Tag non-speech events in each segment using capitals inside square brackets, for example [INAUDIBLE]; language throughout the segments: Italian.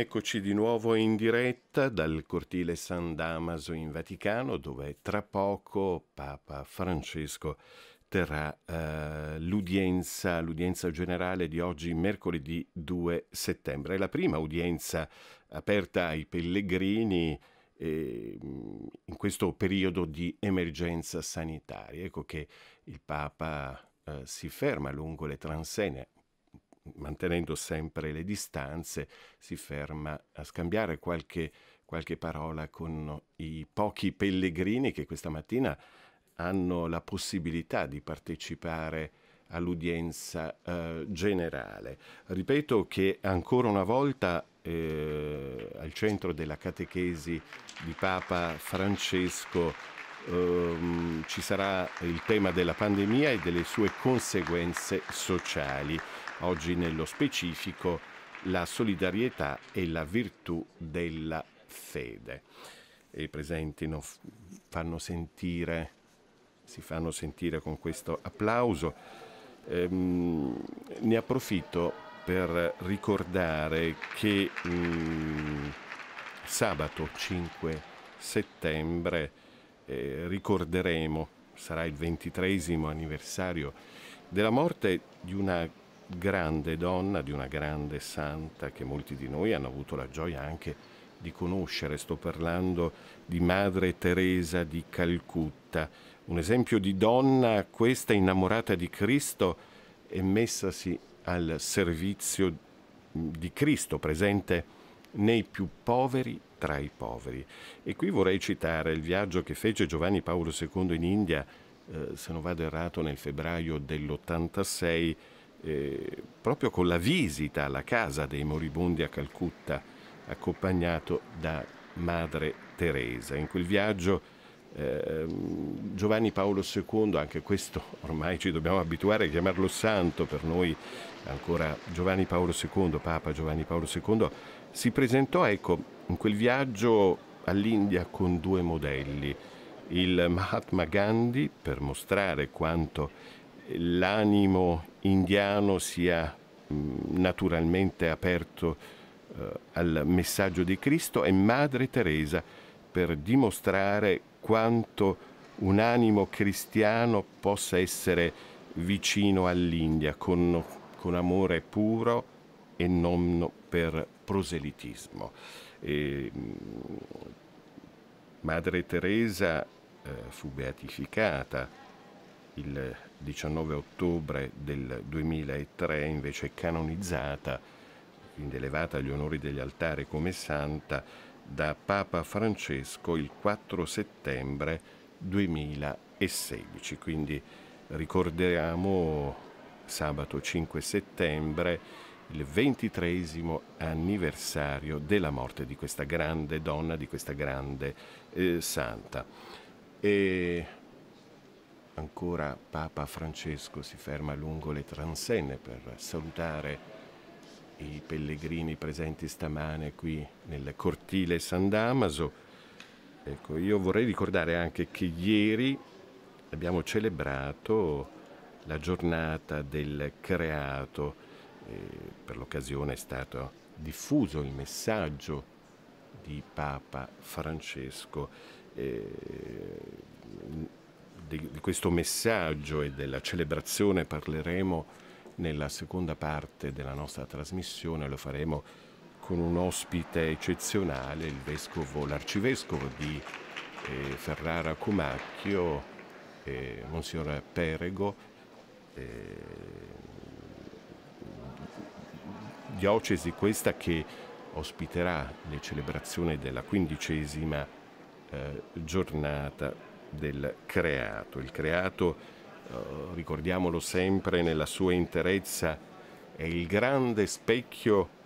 Eccoci di nuovo in diretta dal cortile San Damaso in Vaticano, dove tra poco Papa Francesco terrà eh, l'udienza, l'udienza generale di oggi, mercoledì 2 settembre. È la prima udienza aperta ai pellegrini eh, in questo periodo di emergenza sanitaria. Ecco che il Papa eh, si ferma lungo le transene, mantenendo sempre le distanze, si ferma a scambiare qualche, qualche parola con i pochi pellegrini che questa mattina hanno la possibilità di partecipare all'udienza eh, generale. Ripeto che ancora una volta eh, al centro della catechesi di Papa Francesco ehm, ci sarà il tema della pandemia e delle sue conseguenze sociali oggi nello specifico la solidarietà e la virtù della fede. E i presenti fanno sentire, si fanno sentire con questo applauso. Ehm, ne approfitto per ricordare che mh, mm, sabato 5 settembre eh, ricorderemo, sarà il ventitresimo anniversario della morte di una grande donna, di una grande santa che molti di noi hanno avuto la gioia anche di conoscere. Sto parlando di Madre Teresa di Calcutta, un esempio di donna, questa innamorata di Cristo e messasi al servizio di Cristo, presente nei più poveri tra i poveri. E qui vorrei citare il viaggio che fece Giovanni Paolo II in India, eh, se non vado errato, nel febbraio dell'86 eh, proprio con la visita alla casa dei moribondi a Calcutta, accompagnato da Madre Teresa. In quel viaggio eh, Giovanni Paolo II, anche questo ormai ci dobbiamo abituare a chiamarlo santo, per noi ancora Giovanni Paolo II, Papa Giovanni Paolo II, si presentò ecco, in quel viaggio all'India con due modelli, il Mahatma Gandhi per mostrare quanto l'animo indiano sia naturalmente aperto eh, al messaggio di Cristo e Madre Teresa per dimostrare quanto un animo cristiano possa essere vicino all'India con, con amore puro e non per proselitismo. E, Madre Teresa eh, fu beatificata il 19 ottobre del 2003 invece canonizzata, quindi elevata agli onori degli altari come santa, da Papa Francesco il 4 settembre 2016. Quindi ricordiamo sabato 5 settembre il ventitresimo anniversario della morte di questa grande donna, di questa grande eh, santa. E ancora Papa Francesco si ferma lungo le transenne per salutare i pellegrini presenti stamane qui nel cortile San Damaso. Ecco, io vorrei ricordare anche che ieri abbiamo celebrato la giornata del creato. per l'occasione è stato diffuso il messaggio di Papa Francesco. Eh, di, di questo messaggio e della celebrazione parleremo nella seconda parte della nostra trasmissione, lo faremo con un ospite eccezionale, il vescovo, l'arcivescovo di eh, Ferrara Comacchio, eh, Monsignor Perego, eh, diocesi questa che ospiterà le celebrazioni della quindicesima eh, giornata del creato. Il creato, eh, ricordiamolo sempre nella sua interezza, è il grande specchio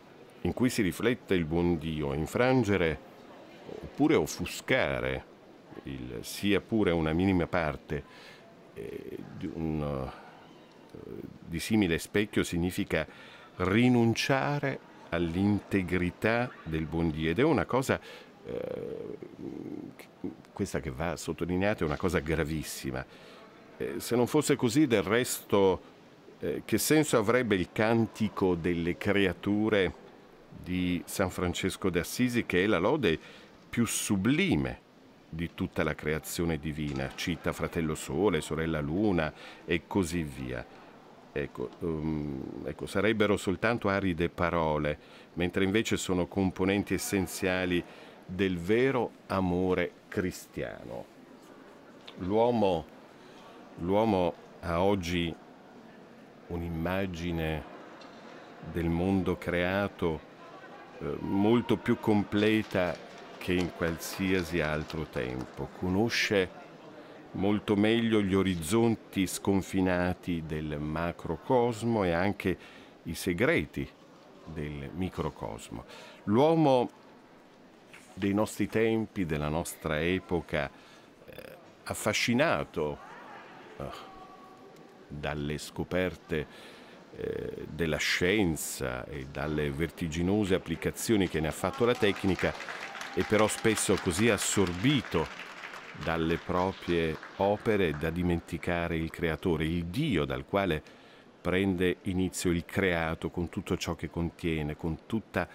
in cui si riflette il buon Dio, infrangere oppure offuscare il, sia pure una minima parte eh, di, un, eh, di simile specchio significa rinunciare all'integrità del buon Dio ed è una cosa eh, questa che va sottolineata è una cosa gravissima. Eh, se non fosse così, del resto, eh, che senso avrebbe il cantico delle creature di San Francesco d'Assisi, che è la lode più sublime di tutta la creazione divina, cita fratello Sole, sorella Luna e così via. Ecco, um, ecco, sarebbero soltanto aride parole, mentre invece sono componenti essenziali del vero amore cristiano. L'uomo, l'uomo ha oggi un'immagine del mondo creato eh, molto più completa che in qualsiasi altro tempo, conosce molto meglio gli orizzonti sconfinati del macrocosmo e anche i segreti del microcosmo. L'uomo dei nostri tempi, della nostra epoca, eh, affascinato eh, dalle scoperte eh, della scienza e dalle vertiginose applicazioni che ne ha fatto la tecnica, e però spesso così assorbito dalle proprie opere da dimenticare il creatore, il Dio dal quale prende inizio il creato con tutto ciò che contiene, con tutta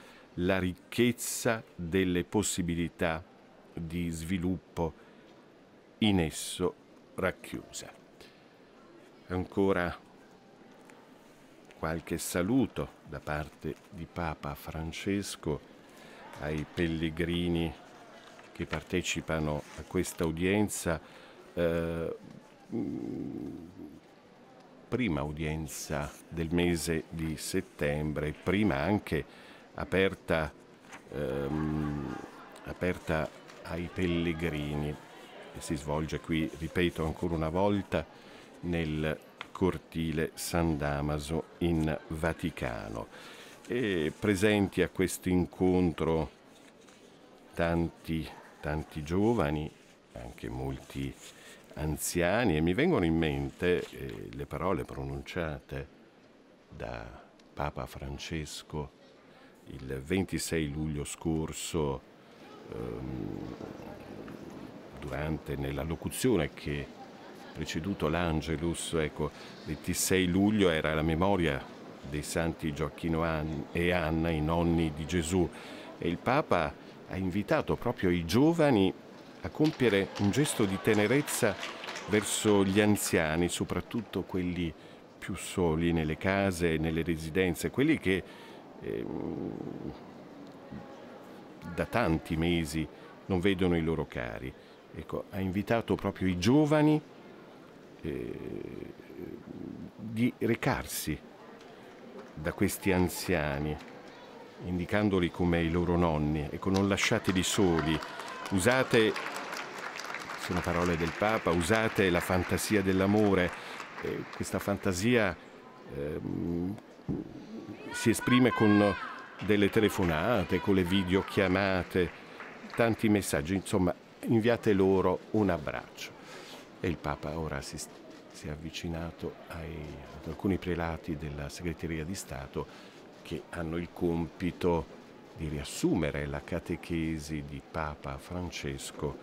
la ricchezza delle possibilità di sviluppo in esso racchiusa. Ancora qualche saluto da parte di Papa Francesco ai pellegrini che partecipano a questa udienza, eh, prima udienza del mese di settembre, prima anche aperta, ehm, aperta ai pellegrini e si svolge qui, ripeto ancora una volta, nel cortile San Damaso in Vaticano. E presenti a questo incontro tanti, tanti giovani, anche molti anziani, e mi vengono in mente eh, le parole pronunciate da Papa Francesco il 26 luglio scorso ehm, durante nella locuzione che ha preceduto l'Angelus, ecco, 26 luglio era la memoria dei santi Gioacchino e Anna, i nonni di Gesù, e il Papa ha invitato proprio i giovani a compiere un gesto di tenerezza verso gli anziani, soprattutto quelli più soli nelle case e nelle residenze, quelli che Ehm, da tanti mesi non vedono i loro cari. Ecco, ha invitato proprio i giovani eh, di recarsi da questi anziani, indicandoli come i loro nonni. Ecco, non lasciateli soli, usate, sono parole del Papa, usate la fantasia dell'amore, eh, questa fantasia... Eh, si esprime con delle telefonate, con le videochiamate, tanti messaggi, insomma inviate loro un abbraccio. E il Papa ora si, si è avvicinato ai, ad alcuni prelati della segreteria di Stato che hanno il compito di riassumere la catechesi di Papa Francesco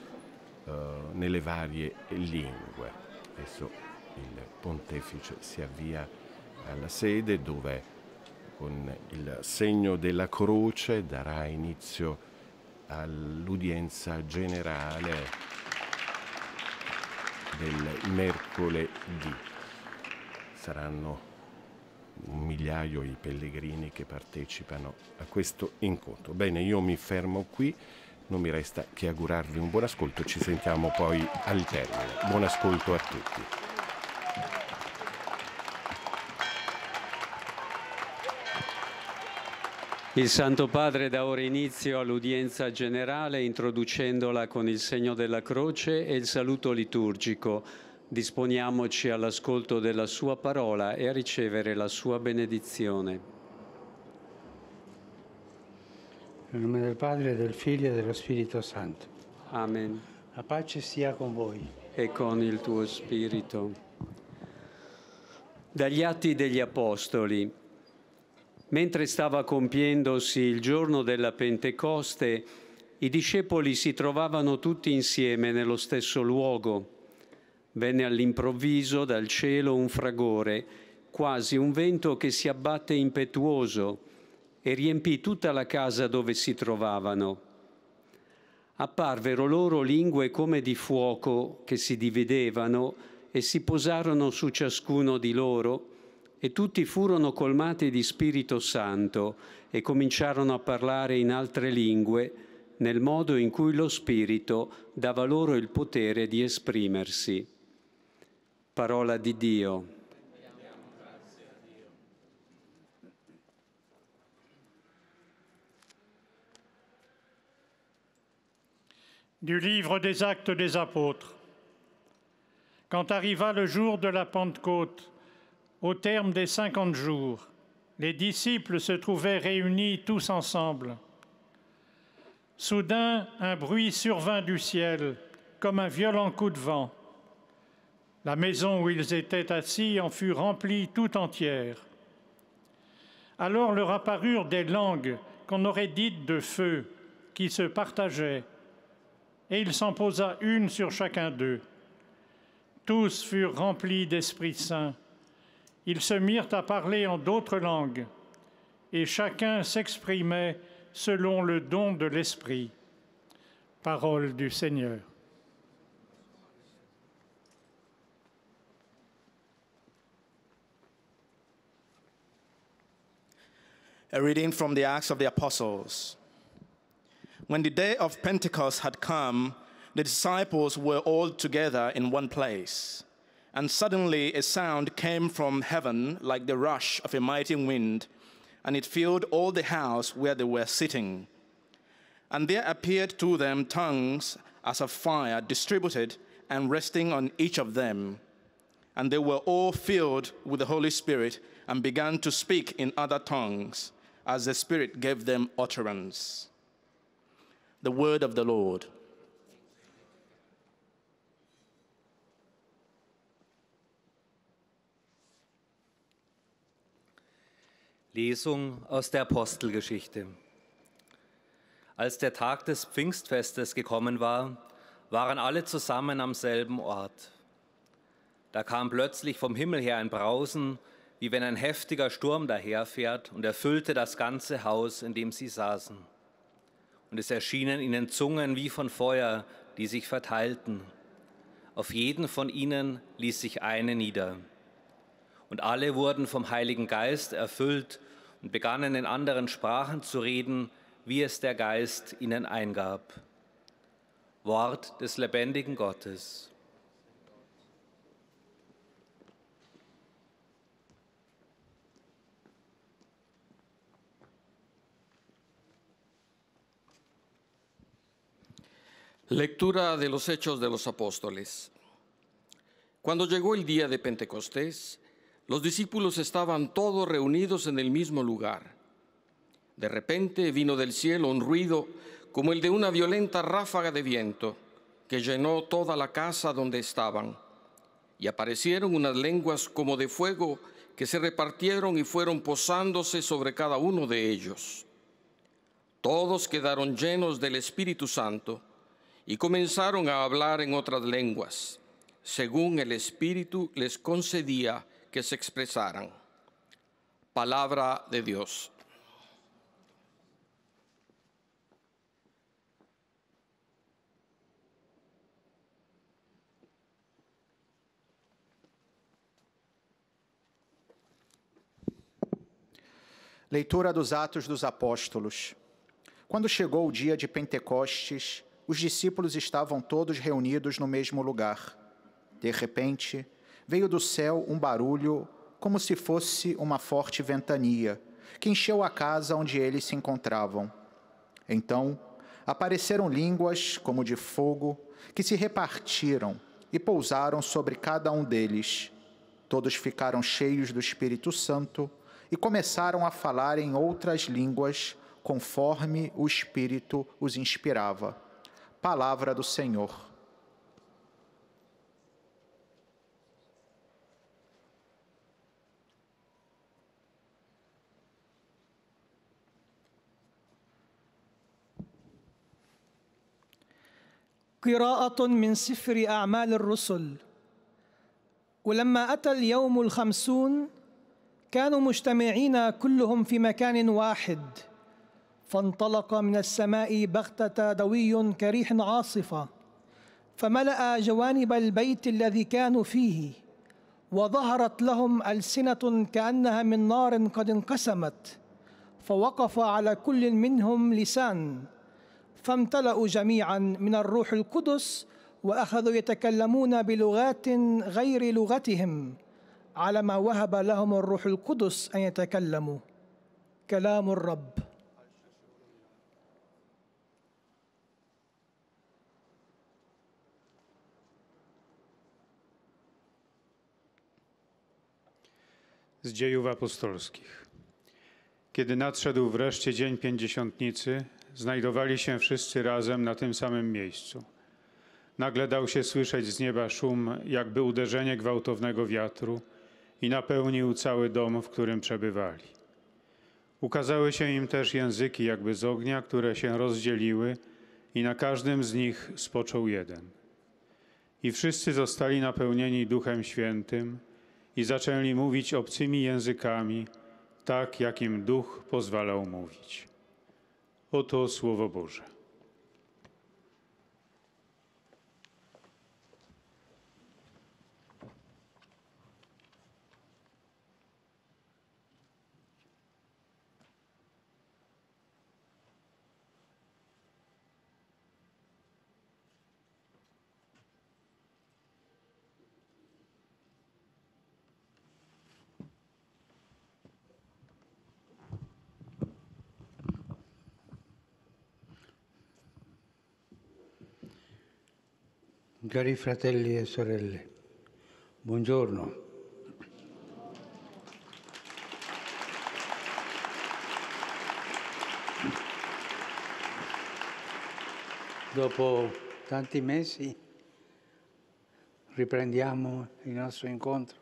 eh, nelle varie lingue. Adesso il pontefice si avvia alla sede dove con il segno della croce darà inizio all'udienza generale del mercoledì. Saranno un migliaio i pellegrini che partecipano a questo incontro. Bene, io mi fermo qui, non mi resta che augurarvi un buon ascolto, ci sentiamo poi al termine. Buon ascolto a tutti. Il Santo Padre dà ora inizio all'udienza generale introducendola con il segno della croce e il saluto liturgico. Disponiamoci all'ascolto della Sua parola e a ricevere la Sua benedizione. Nel nome del Padre, del Figlio e dello Spirito Santo. Amen. La pace sia con voi. E con il tuo Spirito. Dagli Atti degli Apostoli. Mentre stava compiendosi il giorno della Pentecoste, i discepoli si trovavano tutti insieme nello stesso luogo. Venne all'improvviso dal cielo un fragore, quasi un vento che si abbatte impetuoso e riempì tutta la casa dove si trovavano. Apparvero loro lingue come di fuoco che si dividevano e si posarono su ciascuno di loro e tutti furono colmati di Spirito Santo e cominciarono a parlare in altre lingue nel modo in cui lo Spirito dava loro il potere di esprimersi. Parola di Dio. du livre des actes des apôtres. Quand arriva le jour de la Pentecôte, Au terme des cinquante jours, les disciples se trouvaient réunis tous ensemble. Soudain, un bruit survint du ciel, comme un violent coup de vent. La maison où ils étaient assis en fut remplie tout entière. Alors leur apparurent des langues qu'on aurait dites de feu, qui se partageaient, et il s'en posa une sur chacun d'eux. Tous furent remplis d'Esprit Saint ils se mirent à parler en d'autres langues, et chacun s'exprimait selon le don de l'Esprit. Parole du Seigneur. A reading from the Acts of the Apostles. When the day of Pentecost had come, the disciples were all together in one place. And suddenly a sound came from heaven like the rush of a mighty wind, and it filled all the house where they were sitting. And there appeared to them tongues as of fire, distributed and resting on each of them. And they were all filled with the Holy Spirit and began to speak in other tongues as the Spirit gave them utterance. The word of the Lord. Lesung aus der Apostelgeschichte. Als der Tag des Pfingstfestes gekommen war, waren alle zusammen am selben Ort. Da kam plötzlich vom Himmel her ein Brausen, wie wenn ein heftiger Sturm daherfährt, und erfüllte das ganze Haus, in dem sie saßen. Und es erschienen ihnen Zungen wie von Feuer, die sich verteilten. Auf jeden von ihnen ließ sich eine nieder. Und alle wurden vom Heiligen Geist erfüllt und begannen in anderen Sprachen zu reden, wie es der Geist ihnen eingab. Wort des lebendigen Gottes. Lectura de los Hechos de los Apóstoles. Cuando llegó el día de Pentecostés, Los discípulos estaban todos reunidos en el mismo lugar. De repente vino del cielo un ruido como el de una violenta ráfaga de viento que llenó toda la casa donde estaban. Y aparecieron unas lenguas como de fuego que se repartieron y fueron posándose sobre cada uno de ellos. Todos quedaron llenos del Espíritu Santo y comenzaron a hablar en otras lenguas, según el Espíritu les concedía que se expresaran. Palabra de Dios. Leitura dos Atos dos Apóstolos. Quando chegou o dia de Pentecostes, os discípulos estavam todos reunidos no mesmo lugar. De repente, Veio do céu um barulho, como se fosse uma forte ventania, que encheu a casa onde eles se encontravam. Então apareceram línguas como de fogo, que se repartiram e pousaram sobre cada um deles. Todos ficaram cheios do Espírito Santo e começaram a falar em outras línguas, conforme o Espírito os inspirava. Palavra do Senhor. قراءة من سفر أعمال الرسل ولما أتى اليوم الخمسون كانوا مجتمعين كلهم في مكان واحد فانطلق من السماء بغتة دوي كريح عاصفة فملأ جوانب البيت الذي كانوا فيه وظهرت لهم ألسنة كأنها من نار قد انقسمت فوقف على كل منهم لسان فامتلأوا جميعا من الروح القدس واخذوا يتكلمون بلغات غير لغتهم على ما وهب لهم الروح القدس ان يتكلموا كلام الرب Z dziejów apostolskich. Kiedy nadszedł wreszcie dzień pięćdziesiątnicy, znajdowali się wszyscy razem na tym samym miejscu. Nagle dał się słyszeć z nieba szum, jakby uderzenie gwałtownego wiatru, i napełnił cały dom, w którym przebywali. Ukazały się im też języki, jakby z ognia, które się rozdzieliły, i na każdym z nich spoczął jeden. I wszyscy zostali napełnieni Duchem Świętym i zaczęli mówić obcymi językami, tak jak im Duch pozwalał mówić. Oto Słowo Boże. Cari fratelli e sorelle, buongiorno. Dopo tanti mesi riprendiamo il nostro incontro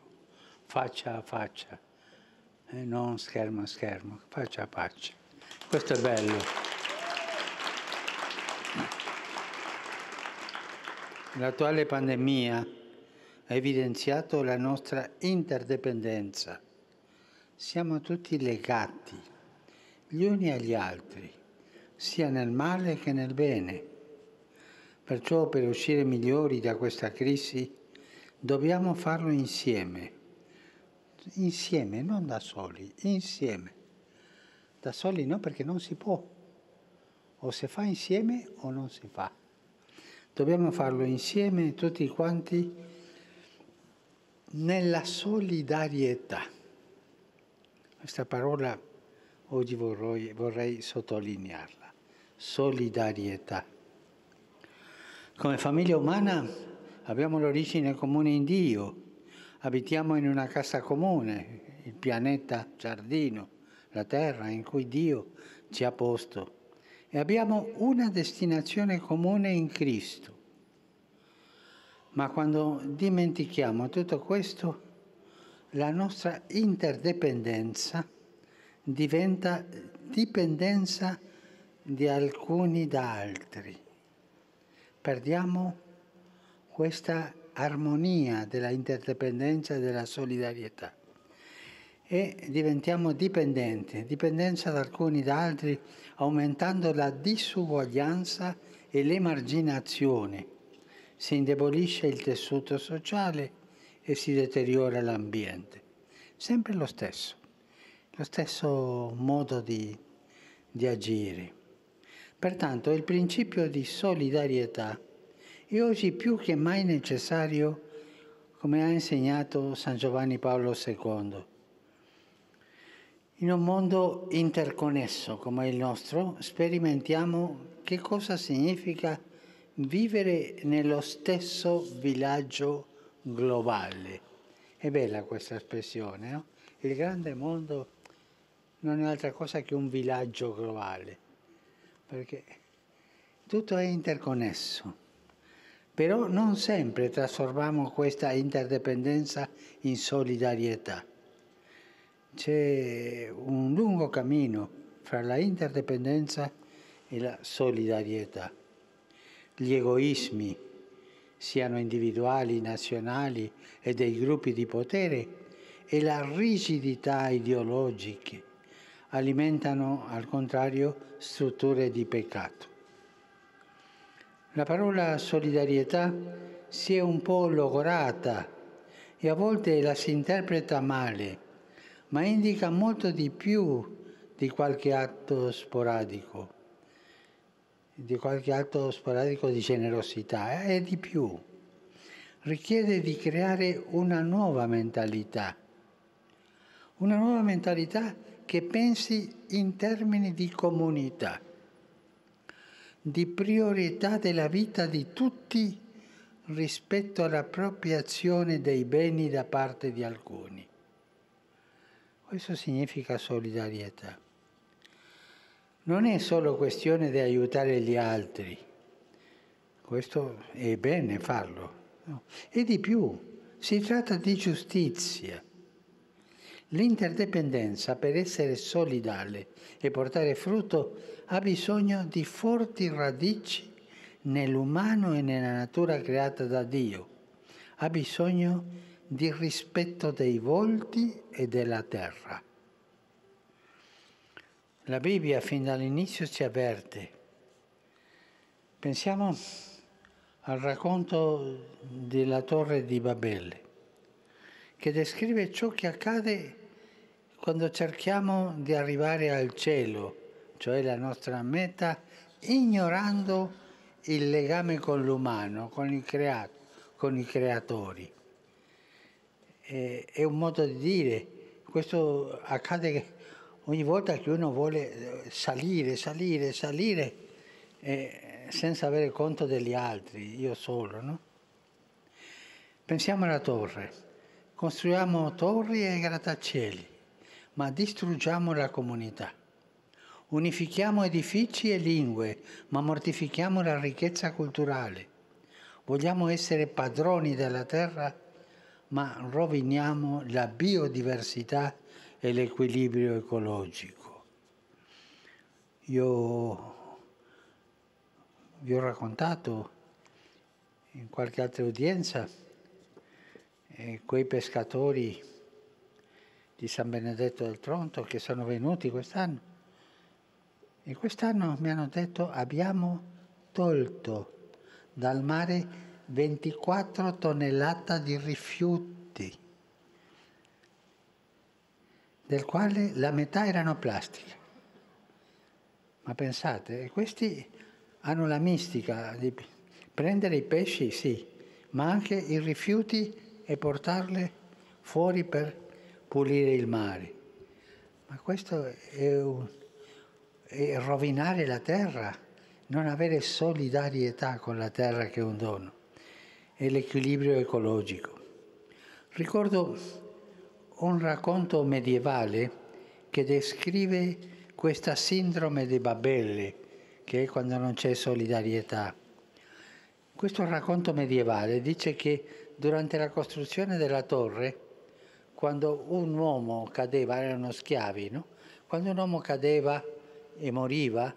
faccia a faccia, e non schermo a schermo, faccia a faccia. Questo è bello. L'attuale pandemia ha evidenziato la nostra interdipendenza. Siamo tutti legati gli uni agli altri, sia nel male che nel bene. Perciò per uscire migliori da questa crisi dobbiamo farlo insieme, insieme, non da soli, insieme. Da soli no perché non si può, o si fa insieme o non si fa. Dobbiamo farlo insieme tutti quanti nella solidarietà. Questa parola oggi vorrei, vorrei sottolinearla, solidarietà. Come famiglia umana abbiamo l'origine comune in Dio, abitiamo in una casa comune, il pianeta giardino, la terra in cui Dio ci ha posto e abbiamo una destinazione comune in Cristo. Ma quando dimentichiamo tutto questo, la nostra interdependenza diventa dipendenza di alcuni da altri. Perdiamo questa armonia della interdependenza e della solidarietà e diventiamo dipendenti, dipendenza da alcuni da altri aumentando la disuguaglianza e l'emarginazione. Si indebolisce il tessuto sociale e si deteriora l'ambiente. Sempre lo stesso, lo stesso modo di, di agire. Pertanto il principio di solidarietà è oggi più che mai necessario, come ha insegnato San Giovanni Paolo II in un mondo interconnesso come il nostro, sperimentiamo che cosa significa vivere nello stesso villaggio globale. È bella questa espressione, no? Il grande mondo non è altra cosa che un villaggio globale, perché tutto è interconnesso. Però non sempre trasformiamo questa interdependenza in solidarietà c'è un lungo cammino fra la interdipendenza e la solidarietà. Gli egoismi, siano individuali, nazionali e dei gruppi di potere, e la rigidità ideologica alimentano al contrario strutture di peccato. La parola solidarietà si è un po' logorata e a volte la si interpreta male ma indica molto di più di qualche atto sporadico, di qualche atto sporadico di generosità, eh, è di più. Richiede di creare una nuova mentalità, una nuova mentalità che pensi in termini di comunità, di priorità della vita di tutti rispetto alla propria azione dei beni da parte di alcuni. Questo significa solidarietà. Non è solo questione di aiutare gli altri, questo è bene farlo, no? e di più, si tratta di giustizia. L'interdipendenza per essere solidale e portare frutto ha bisogno di forti radici nell'umano e nella natura creata da Dio. Ha bisogno di di rispetto dei volti e della terra. La Bibbia fin dall'inizio ci avverte. Pensiamo al racconto della torre di Babele, che descrive ciò che accade quando cerchiamo di arrivare al cielo, cioè la nostra meta, ignorando il legame con l'umano, con, crea- con i creatori eh, è un modo di dire. Questo accade che ogni volta che uno vuole eh, salire, salire, salire, eh, senza avere conto degli altri, io solo, no? Pensiamo alla torre. Costruiamo torri e grattacieli, ma distruggiamo la comunità. Unifichiamo edifici e lingue, ma mortifichiamo la ricchezza culturale. Vogliamo essere padroni della terra ma roviniamo la biodiversità e l'equilibrio ecologico. Io vi ho raccontato in qualche altra udienza eh, quei pescatori di San Benedetto del Tronto che sono venuti quest'anno e quest'anno mi hanno detto abbiamo tolto dal mare 24 tonnellate di rifiuti, del quale la metà erano plastica. Ma pensate, questi hanno la mistica di prendere i pesci, sì, ma anche i rifiuti e portarli fuori per pulire il mare. Ma questo è, un, è rovinare la terra, non avere solidarietà con la terra che è un dono l'equilibrio ecologico. Ricordo un racconto medievale che descrive questa sindrome di Babele, che è quando non c'è solidarietà. Questo racconto medievale dice che durante la costruzione della torre, quando un uomo cadeva, erano schiavi, no? quando un uomo cadeva e moriva,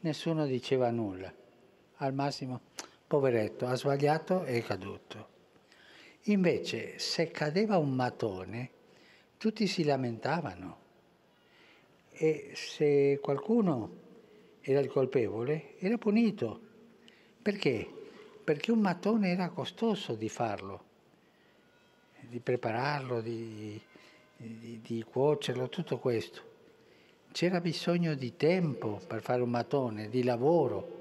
nessuno diceva nulla. Al massimo, poveretto, ha sbagliato e è caduto. Invece, se cadeva un mattone, tutti si lamentavano e se qualcuno era il colpevole, era punito. Perché? Perché un mattone era costoso di farlo, di prepararlo, di, di, di cuocerlo, tutto questo. C'era bisogno di tempo per fare un mattone, di lavoro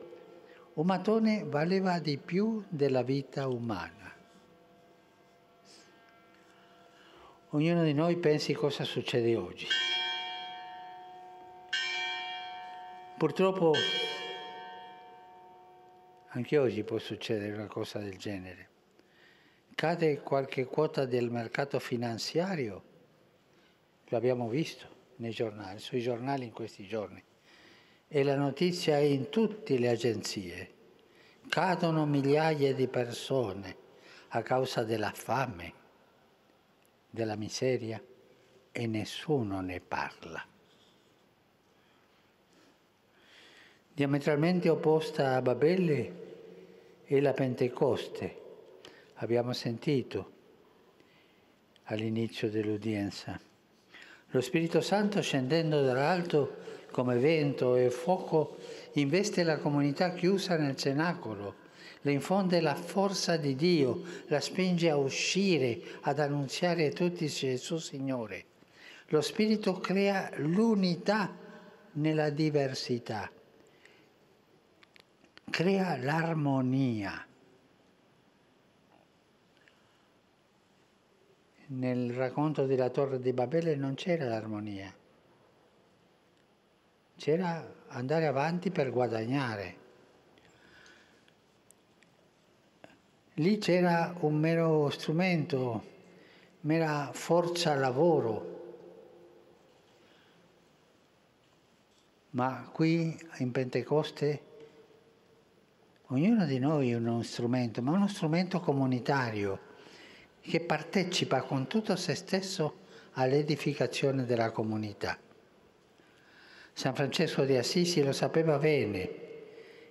un Omatone valeva di più della vita umana. Ognuno di noi pensi cosa succede oggi. Purtroppo anche oggi può succedere una cosa del genere. Cade qualche quota del mercato finanziario, lo abbiamo visto nei giornali, sui giornali in questi giorni e la notizia è in tutte le agenzie. Cadono migliaia di persone a causa della fame, della miseria e nessuno ne parla. Diametralmente opposta a Babele è la Pentecoste. Abbiamo sentito all'inizio dell'udienza. Lo Spirito Santo scendendo dall'alto come vento e fuoco investe la comunità chiusa nel cenacolo, le infonde la forza di Dio, la spinge a uscire, ad annunziare a tutti Gesù Signore. Lo Spirito crea l'unità nella diversità, crea l'armonia. Nel racconto della torre di Babele non c'era l'armonia, c'era andare avanti per guadagnare. Lì c'era un mero strumento, mera forza lavoro. Ma qui in Pentecoste ognuno di noi è uno strumento, ma uno strumento comunitario che partecipa con tutto se stesso all'edificazione della comunità. San Francesco di Assisi lo sapeva bene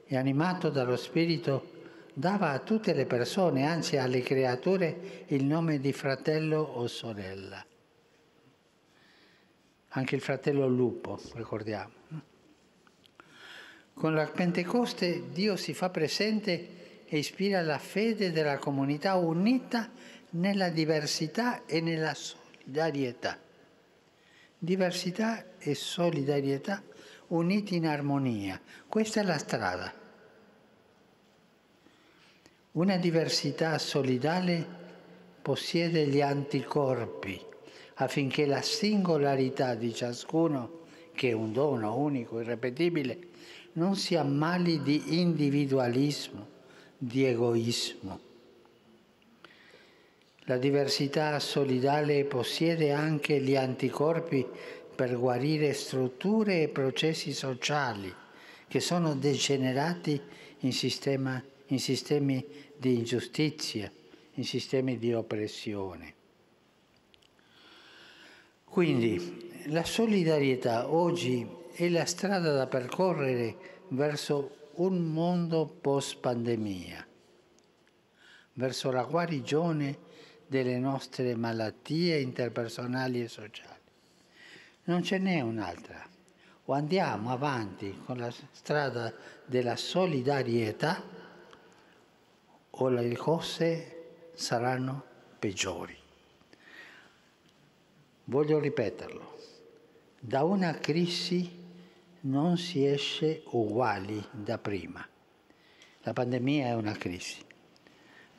e animato dallo Spirito dava a tutte le persone, anzi alle creature, il nome di fratello o sorella. Anche il fratello lupo, ricordiamo. Con la Pentecoste Dio si fa presente e ispira la fede della comunità unita nella diversità e nella solidarietà diversità e solidarietà uniti in armonia. Questa è la strada. Una diversità solidale possiede gli anticorpi affinché la singolarità di ciascuno, che è un dono unico, irrepetibile, non si ammali di individualismo, di egoismo. La diversità solidale possiede anche gli anticorpi per guarire strutture e processi sociali che sono degenerati in, sistema, in sistemi di ingiustizia, in sistemi di oppressione. Quindi la solidarietà oggi è la strada da percorrere verso un mondo post pandemia, verso la guarigione delle nostre malattie interpersonali e sociali. Non ce n'è un'altra. O andiamo avanti con la strada della solidarietà o le cose saranno peggiori. Voglio ripeterlo. Da una crisi non si esce uguali da prima. La pandemia è una crisi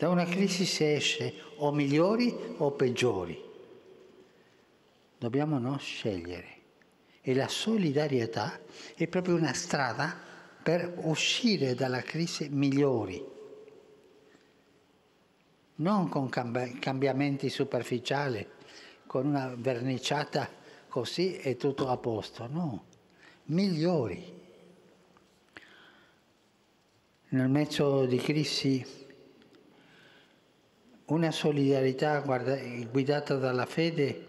da una crisi si esce o migliori o peggiori. Dobbiamo non scegliere. E la solidarietà è proprio una strada per uscire dalla crisi migliori. Non con cambiamenti superficiali, con una verniciata così e tutto a posto, no, migliori. Nel mezzo di crisi una solidarietà guidata dalla fede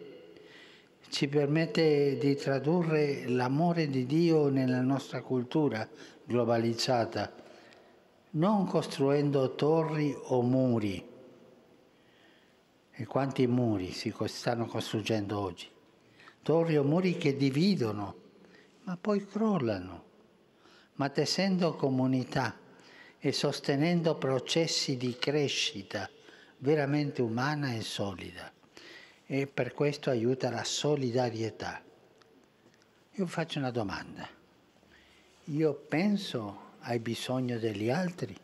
ci permette di tradurre l'amore di Dio nella nostra cultura globalizzata, non costruendo torri o muri. E quanti muri si stanno costruendo oggi? Torri o muri che dividono, ma poi crollano, ma tessendo comunità e sostenendo processi di crescita veramente umana e solida e per questo aiuta la solidarietà. Io faccio una domanda. Io penso ai bisogni degli altri?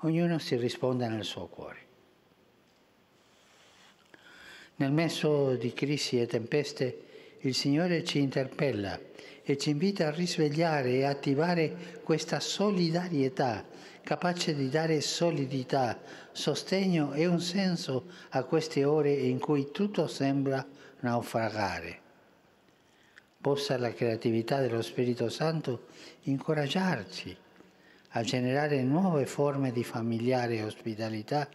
Ognuno si risponde nel suo cuore. Nel mezzo di crisi e tempeste il Signore ci interpella e ci invita a risvegliare e attivare questa solidarietà capace di dare solidità, sostegno e un senso a queste ore in cui tutto sembra naufragare. Possa la creatività dello Spirito Santo incoraggiarci a generare nuove forme di familiare ospitalità,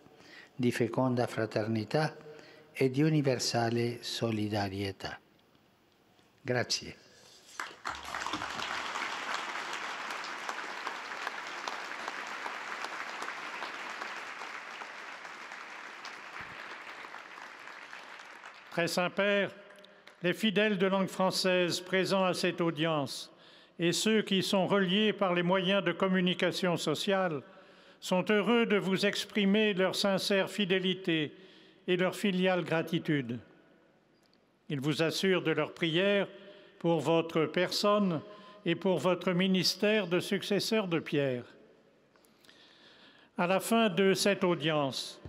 di feconda fraternità e di universale solidarietà. Grazie. Très Saint-Père, les fidèles de langue française présents à cette audience et ceux qui sont reliés par les moyens de communication sociale sont heureux de vous exprimer leur sincère fidélité et leur filiale gratitude. Ils vous assurent de leur prière pour votre personne et pour votre ministère de successeur de Pierre. À la fin de cette audience,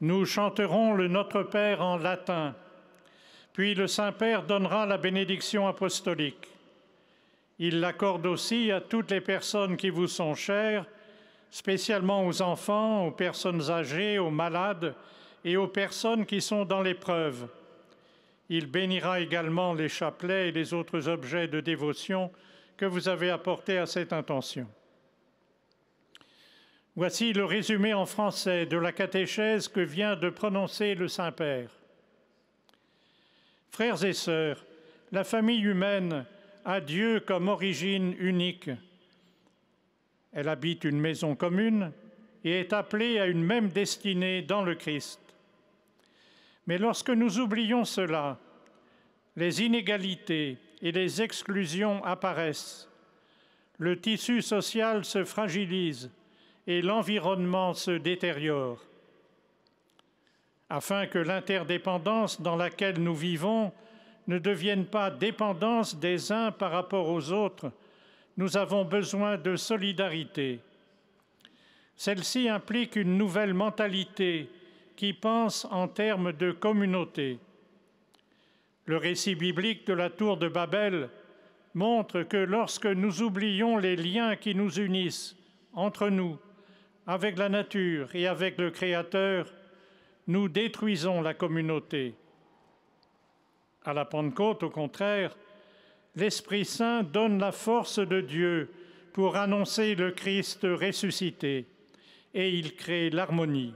nous chanterons le Notre Père en latin puis le Saint-Père donnera la bénédiction apostolique. Il l'accorde aussi à toutes les personnes qui vous sont chères, spécialement aux enfants, aux personnes âgées, aux malades et aux personnes qui sont dans l'épreuve. Il bénira également les chapelets et les autres objets de dévotion que vous avez apportés à cette intention. Voici le résumé en français de la catéchèse que vient de prononcer le Saint-Père. Frères et sœurs, la famille humaine a Dieu comme origine unique. Elle habite une maison commune et est appelée à une même destinée dans le Christ. Mais lorsque nous oublions cela, les inégalités et les exclusions apparaissent, le tissu social se fragilise et l'environnement se détériore afin que l'interdépendance dans laquelle nous vivons ne devienne pas dépendance des uns par rapport aux autres, nous avons besoin de solidarité. Celle-ci implique une nouvelle mentalité qui pense en termes de communauté. Le récit biblique de la tour de Babel montre que lorsque nous oublions les liens qui nous unissent entre nous, avec la nature et avec le Créateur, nous détruisons la communauté. À la Pentecôte, au contraire, l'Esprit Saint donne la force de Dieu pour annoncer le Christ ressuscité et il crée l'harmonie.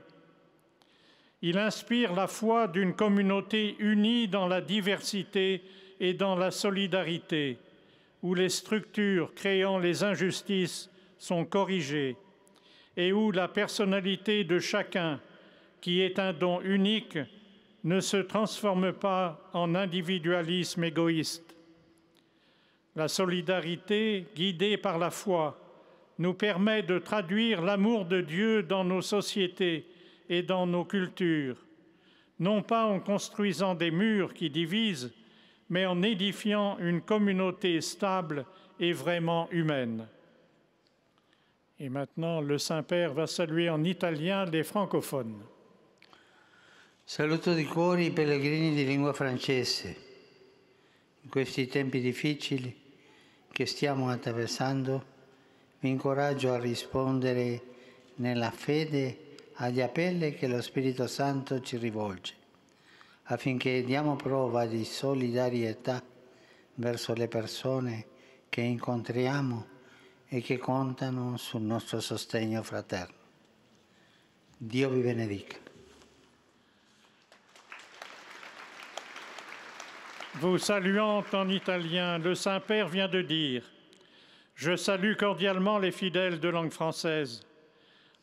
Il inspire la foi d'une communauté unie dans la diversité et dans la solidarité, où les structures créant les injustices sont corrigées et où la personnalité de chacun qui est un don unique, ne se transforme pas en individualisme égoïste. La solidarité, guidée par la foi, nous permet de traduire l'amour de Dieu dans nos sociétés et dans nos cultures, non pas en construisant des murs qui divisent, mais en édifiant une communauté stable et vraiment humaine. Et maintenant, le Saint-Père va saluer en italien les francophones. Saluto di cuore i pellegrini di lingua francese. In questi tempi difficili che stiamo attraversando, vi incoraggio a rispondere nella fede agli appelli che lo Spirito Santo ci rivolge, affinché diamo prova di solidarietà verso le persone che incontriamo e che contano sul nostro sostegno fraterno. Dio vi benedica. vous saluant en italien, le Saint-Père vient de dire Je salue cordialement les fidèles de langue française.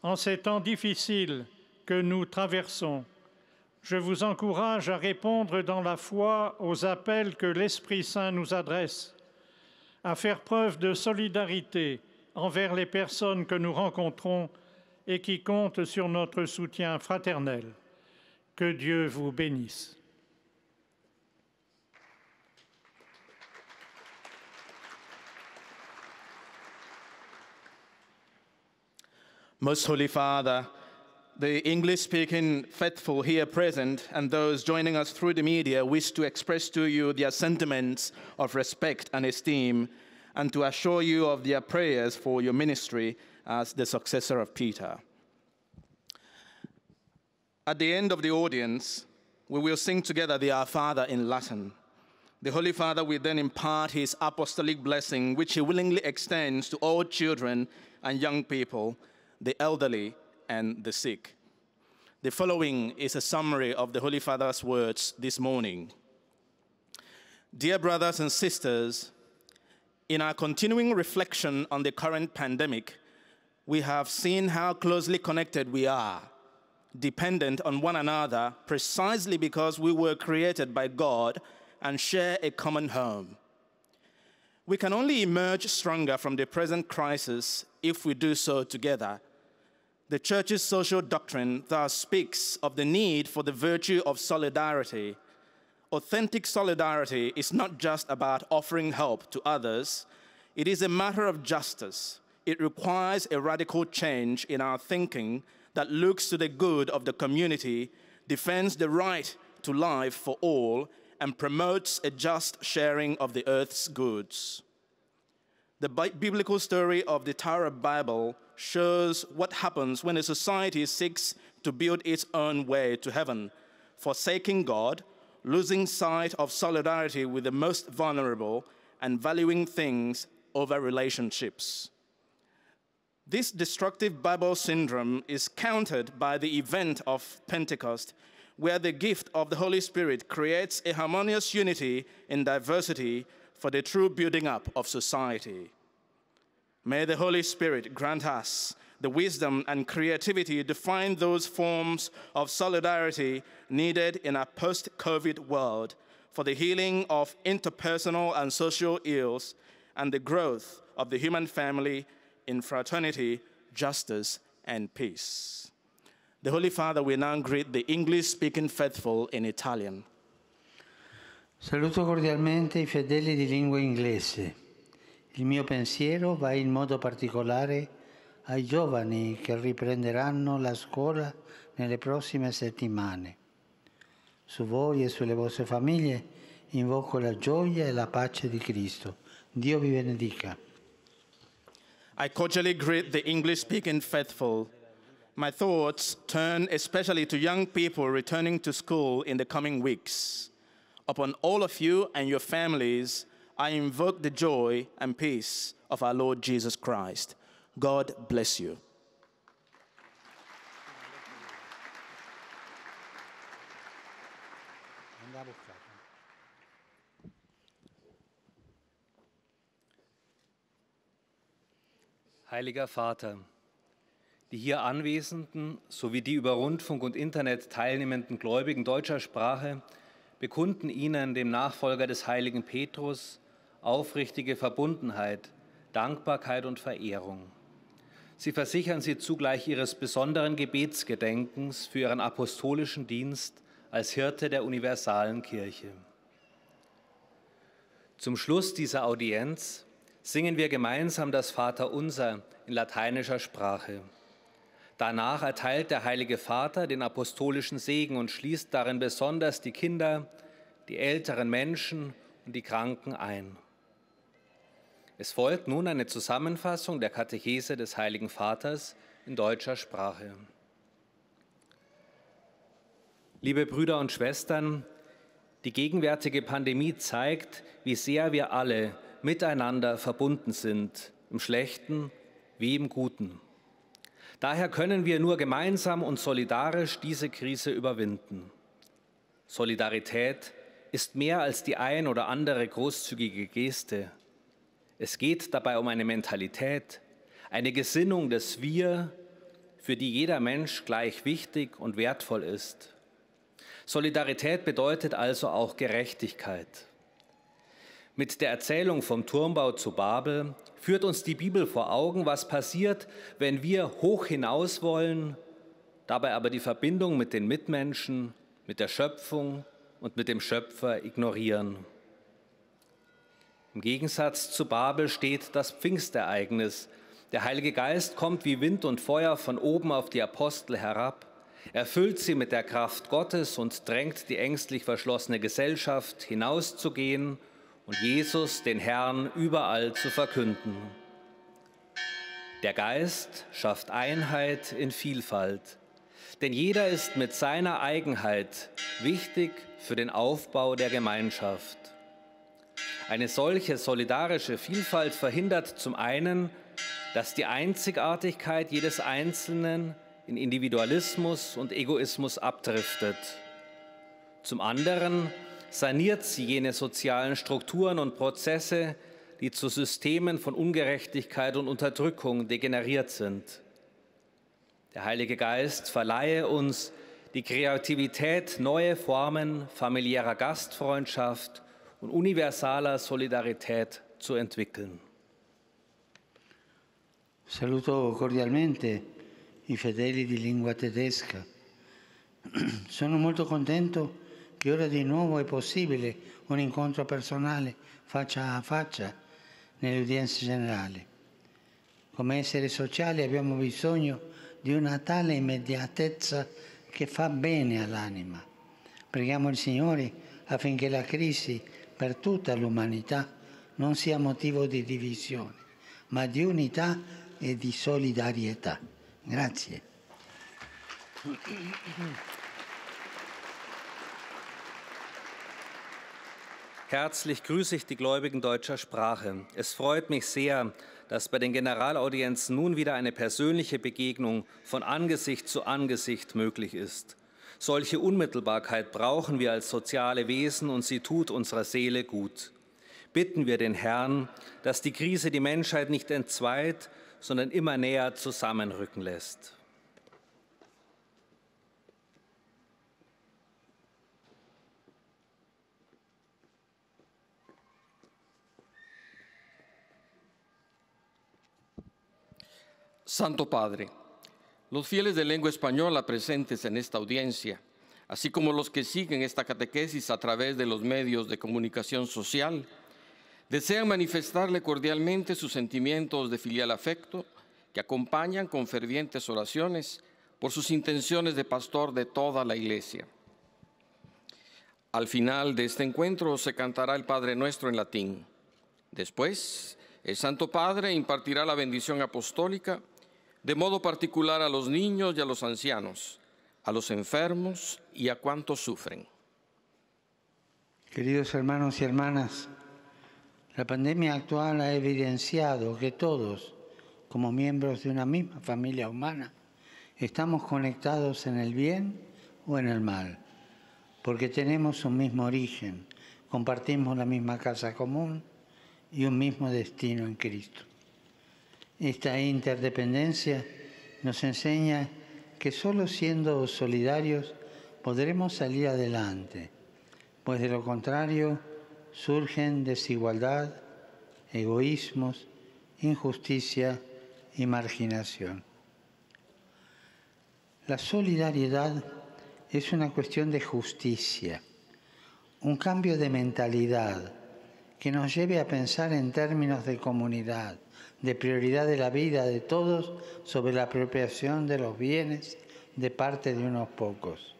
En ces temps difficiles que nous traversons, je vous encourage à répondre dans la foi aux appels que l'Esprit Saint nous adresse, à faire preuve de solidarité envers les personnes que nous rencontrons et qui comptent sur notre soutien fraternel. Que Dieu vous bénisse. Most Holy Father, the English speaking faithful here present and those joining us through the media wish to express to you their sentiments of respect and esteem and to assure you of their prayers for your ministry as the successor of Peter. At the end of the audience, we will sing together the Our Father in Latin. The Holy Father will then impart his apostolic blessing, which he willingly extends to all children and young people the elderly, and the sick. The following is a summary of the Holy Father's words this morning. Dear brothers and sisters, in our continuing reflection on the current pandemic, we have seen how closely connected we are, dependent on one another precisely because we were created by God and share a common home. We can only emerge stronger from the present crisis if we do so together. The Church's social doctrine thus speaks of the need for the virtue of solidarity. Authentic solidarity is not just about offering help to others, it is a matter of justice. It requires a radical change in our thinking that looks to the good of the community, defends the right to life for all, and promotes a just sharing of the earth's goods. The biblical story of the Torah Bible shows what happens when a society seeks to build its own way to heaven, forsaking God, losing sight of solidarity with the most vulnerable, and valuing things over relationships. This destructive Bible syndrome is countered by the event of Pentecost where the gift of the Holy Spirit creates a harmonious unity in diversity for the true building up of society. May the Holy Spirit grant us the wisdom and creativity to find those forms of solidarity needed in a post COVID world for the healing of interpersonal and social ills and the growth of the human family in fraternity, justice, and peace. The Holy Father will now greet the English speaking faithful in Italian. Saluto cordialmente i fedeli di lingua inglese. Il mio pensiero va in modo particolare ai giovani che riprenderanno la scuola nelle prossime settimane. Su voi e sulle vostre famiglie invoco la gioia e la pace di Cristo. Dio vi benedica. I cordially greet the English speaking faithful my thoughts turn especially to young people returning to school in the coming weeks. Upon all of you and your families, I invoke the joy and peace of our Lord Jesus Christ. God bless you. Heiliger Vater, die hier anwesenden sowie die über Rundfunk und Internet teilnehmenden Gläubigen deutscher Sprache bekunden Ihnen, dem Nachfolger des heiligen Petrus, aufrichtige Verbundenheit, Dankbarkeit und Verehrung. Sie versichern Sie zugleich Ihres besonderen Gebetsgedenkens für Ihren apostolischen Dienst als Hirte der universalen Kirche. Zum Schluss dieser Audienz singen wir gemeinsam das Vaterunser in lateinischer Sprache. Danach erteilt der Heilige Vater den apostolischen Segen und schließt darin besonders die Kinder, die älteren Menschen und die Kranken ein. Es folgt nun eine Zusammenfassung der Katechese des Heiligen Vaters in deutscher Sprache. Liebe Brüder und Schwestern, die gegenwärtige Pandemie zeigt, wie sehr wir alle miteinander verbunden sind, im Schlechten wie im Guten. Daher können wir nur gemeinsam und solidarisch diese Krise überwinden. Solidarität ist mehr als die ein oder andere großzügige Geste. Es geht dabei um eine Mentalität, eine Gesinnung des Wir, für die jeder Mensch gleich wichtig und wertvoll ist. Solidarität bedeutet also auch Gerechtigkeit. Mit der Erzählung vom Turmbau zu Babel führt uns die Bibel vor Augen, was passiert, wenn wir hoch hinaus wollen, dabei aber die Verbindung mit den Mitmenschen, mit der Schöpfung und mit dem Schöpfer ignorieren. Im Gegensatz zu Babel steht das Pfingstereignis. Der Heilige Geist kommt wie Wind und Feuer von oben auf die Apostel herab, erfüllt sie mit der Kraft Gottes und drängt die ängstlich verschlossene Gesellschaft hinauszugehen – und Jesus, den Herrn, überall zu verkünden. Der Geist schafft Einheit in Vielfalt, denn jeder ist mit seiner Eigenheit wichtig für den Aufbau der Gemeinschaft. Eine solche solidarische Vielfalt verhindert zum einen, dass die Einzigartigkeit jedes Einzelnen in Individualismus und Egoismus abdriftet. Zum anderen saniert sie jene sozialen Strukturen und Prozesse, die zu Systemen von Ungerechtigkeit und Unterdrückung degeneriert sind. Der Heilige Geist verleihe uns die Kreativität, neue Formen familiärer Gastfreundschaft und universaler Solidarität zu entwickeln. Saluto cordialmente i fedeli di lingua tedesca. [CLEARS THROAT] Sono molto contento che ora di nuovo è possibile un incontro personale faccia a faccia nelle udienze generali. Come esseri sociali abbiamo bisogno di una tale immediatezza che fa bene all'anima. Preghiamo il Signore affinché la crisi per tutta l'umanità non sia motivo di divisione, ma di unità e di solidarietà. Grazie. Herzlich grüße ich die Gläubigen deutscher Sprache. Es freut mich sehr, dass bei den Generalaudienzen nun wieder eine persönliche Begegnung von Angesicht zu Angesicht möglich ist. Solche Unmittelbarkeit brauchen wir als soziale Wesen und sie tut unserer Seele gut. Bitten wir den Herrn, dass die Krise die Menschheit nicht entzweit, sondern immer näher zusammenrücken lässt. Santo Padre, los fieles de lengua española presentes en esta audiencia, así como los que siguen esta catequesis a través de los medios de comunicación social, desean manifestarle cordialmente sus sentimientos de filial afecto que acompañan con fervientes oraciones por sus intenciones de pastor de toda la iglesia. Al final de este encuentro se cantará el Padre Nuestro en latín. Después, el Santo Padre impartirá la bendición apostólica de modo particular a los niños y a los ancianos, a los enfermos y a cuantos sufren. Queridos hermanos y hermanas, la pandemia actual ha evidenciado que todos, como miembros de una misma familia humana, estamos conectados en el bien o en el mal, porque tenemos un mismo origen, compartimos la misma casa común y un mismo destino en Cristo. Esta interdependencia nos enseña que solo siendo solidarios podremos salir adelante, pues de lo contrario surgen desigualdad, egoísmos, injusticia y marginación. La solidaridad es una cuestión de justicia, un cambio de mentalidad que nos lleve a pensar en términos de comunidad, de prioridad de la vida de todos sobre la apropiación de los bienes de parte de unos pocos.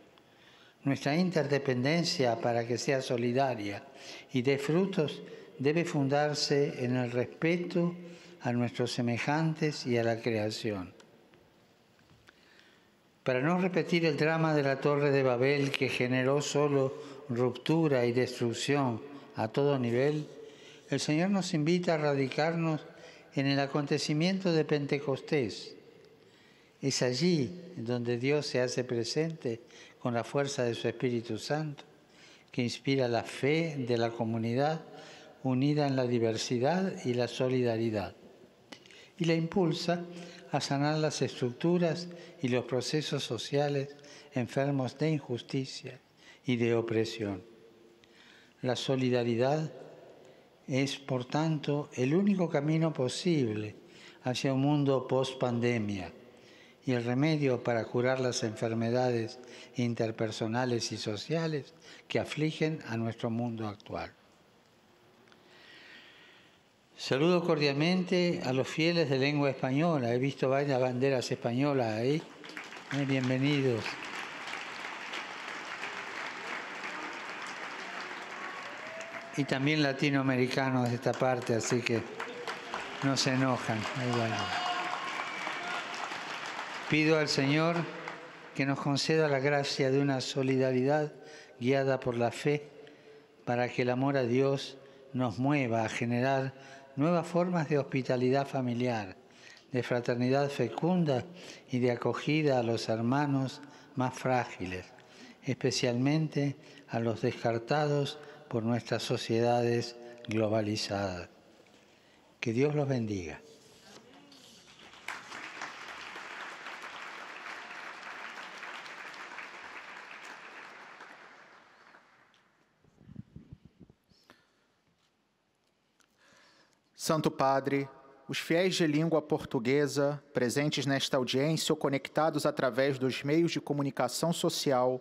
Nuestra interdependencia para que sea solidaria y de frutos debe fundarse en el respeto a nuestros semejantes y a la creación. Para no repetir el drama de la Torre de Babel que generó solo ruptura y destrucción a todo nivel, el Señor nos invita a radicarnos en el acontecimiento de Pentecostés. Es allí donde Dios se hace presente con la fuerza de su Espíritu Santo, que inspira la fe de la comunidad unida en la diversidad y la solidaridad, y la impulsa a sanar las estructuras y los procesos sociales enfermos de injusticia y de opresión. La solidaridad es, por tanto, el único camino posible hacia un mundo post-pandemia y el remedio para curar las enfermedades interpersonales y sociales que afligen a nuestro mundo actual. Saludo cordialmente a los fieles de lengua española. He visto varias banderas españolas ahí. Eh, bienvenidos. y también latinoamericanos de esta parte, así que no se enojan. Pido al Señor que nos conceda la gracia de una solidaridad guiada por la fe, para que el amor a Dios nos mueva a generar nuevas formas de hospitalidad familiar, de fraternidad fecunda y de acogida a los hermanos más frágiles, especialmente a los descartados por nuestras sociedades globalizadas. Que Dios los bendiga. Santo Padre, os fiéis de língua portuguesa presentes nesta audiência ou conectados através dos meios de comunicação social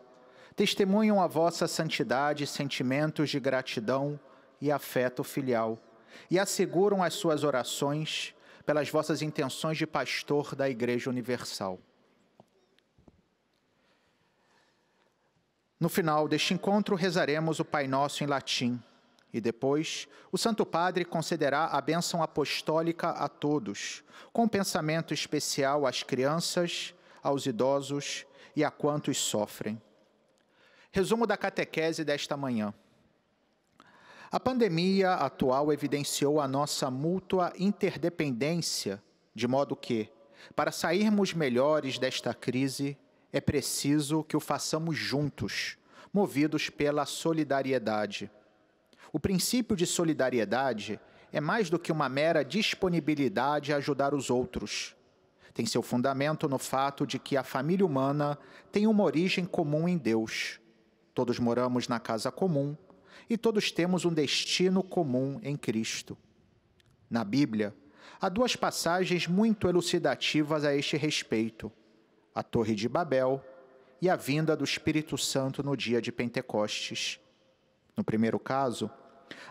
testemunham a vossa santidade sentimentos de gratidão e afeto filial, e asseguram as suas orações pelas vossas intenções de pastor da Igreja Universal. No final deste encontro, rezaremos o Pai Nosso em latim e depois o Santo Padre concederá a bênção apostólica a todos, com pensamento especial às crianças, aos idosos e a quantos sofrem. Resumo da catequese desta manhã. A pandemia atual evidenciou a nossa mútua interdependência, de modo que, para sairmos melhores desta crise, é preciso que o façamos juntos, movidos pela solidariedade. O princípio de solidariedade é mais do que uma mera disponibilidade a ajudar os outros. Tem seu fundamento no fato de que a família humana tem uma origem comum em Deus Todos moramos na casa comum e todos temos um destino comum em Cristo. Na Bíblia, há duas passagens muito elucidativas a este respeito: a Torre de Babel e a vinda do Espírito Santo no dia de Pentecostes. No primeiro caso,